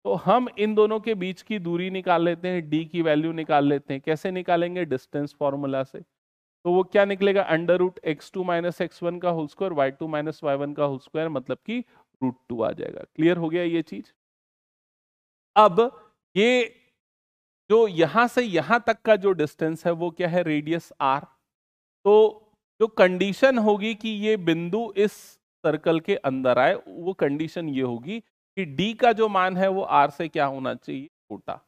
तो हम इन दोनों के बीच की दूरी निकाल लेते हैं डी की वैल्यू निकाल लेते हैं कैसे निकालेंगे डिस्टेंस फॉर्मूला से तो वो क्या निकलेगा under root x two minus x one का whole square y two minus y one का होल स्क्वायर मतलब कि रूट टू आ जाएगा क्लियर हो गया ये चीज अब ये जो यहां से यहां तक का जो डिस्टेंस है वो क्या है रेडियस आर तो जो कंडीशन होगी कि ये बिंदु इस सर्कल के अंदर आए वो कंडीशन ये होगी कि डी का जो मान है वो आर से क्या होना चाहिए छोटा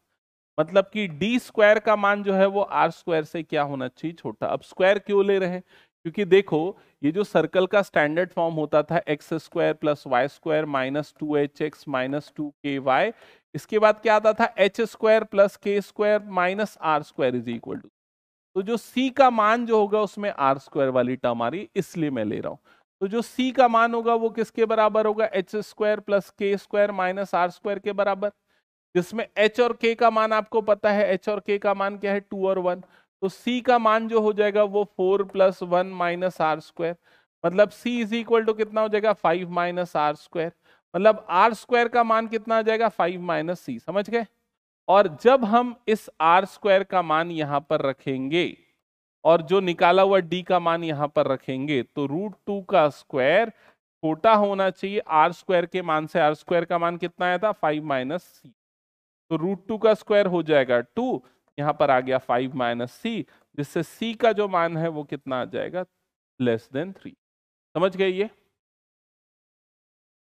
मतलब कि डी स्क्वायर का मान जो है वो आर स्क्वायर से क्या होना चाहिए छोटा अब स्क्वायर क्यों ले रहे हैं क्योंकि देखो ये जो सर्कल का स्टैंडर्ड फॉर्म होता था x square plus y square minus two h x minus two k y इसके बाद क्या आता था एच स्क्वायर प्लस के square minus are square is equal to तो जो सी का मान जो होगा उसमें आर स्क्वायर वाली टर्म आ रही इसलिए मैं ले रहा हूँ तो जो c का मान होगा वो किसके बराबर होगा एच स्क्वायर प्लस के स्क्वायर माइनस आर स्क्वायर के बराबर जिसमें h और k का मान आपको पता है h और k का मान क्या है टू और वन तो c का मान जो हो जाएगा वो four plus one minus are square मतलब c इज इक्वल टू कितना हो जाएगा फाइव माइनस आर स्क्वायर मतलब आर स्क्वायर का मान कितना आ जाएगा फाइव माइनस सी समझ गए और जब हम इस आर स्क्वायर का मान यहाँ पर रखेंगे और जो निकाला हुआ डी का मान यहाँ पर रखेंगे तो रूट टू का स्क्वायर छोटा होना चाहिए आर स्क्वायर के मान से आर स्क्वायर का मान कितना आया था फाइव माइनस सी तो रूट टू का स्क्वायर हो जाएगा टू यहाँ पर आ गया फाइव माइनस सी जिससे सी का जो मान है वो कितना आ जाएगा लेस देन थ्री समझ गए ये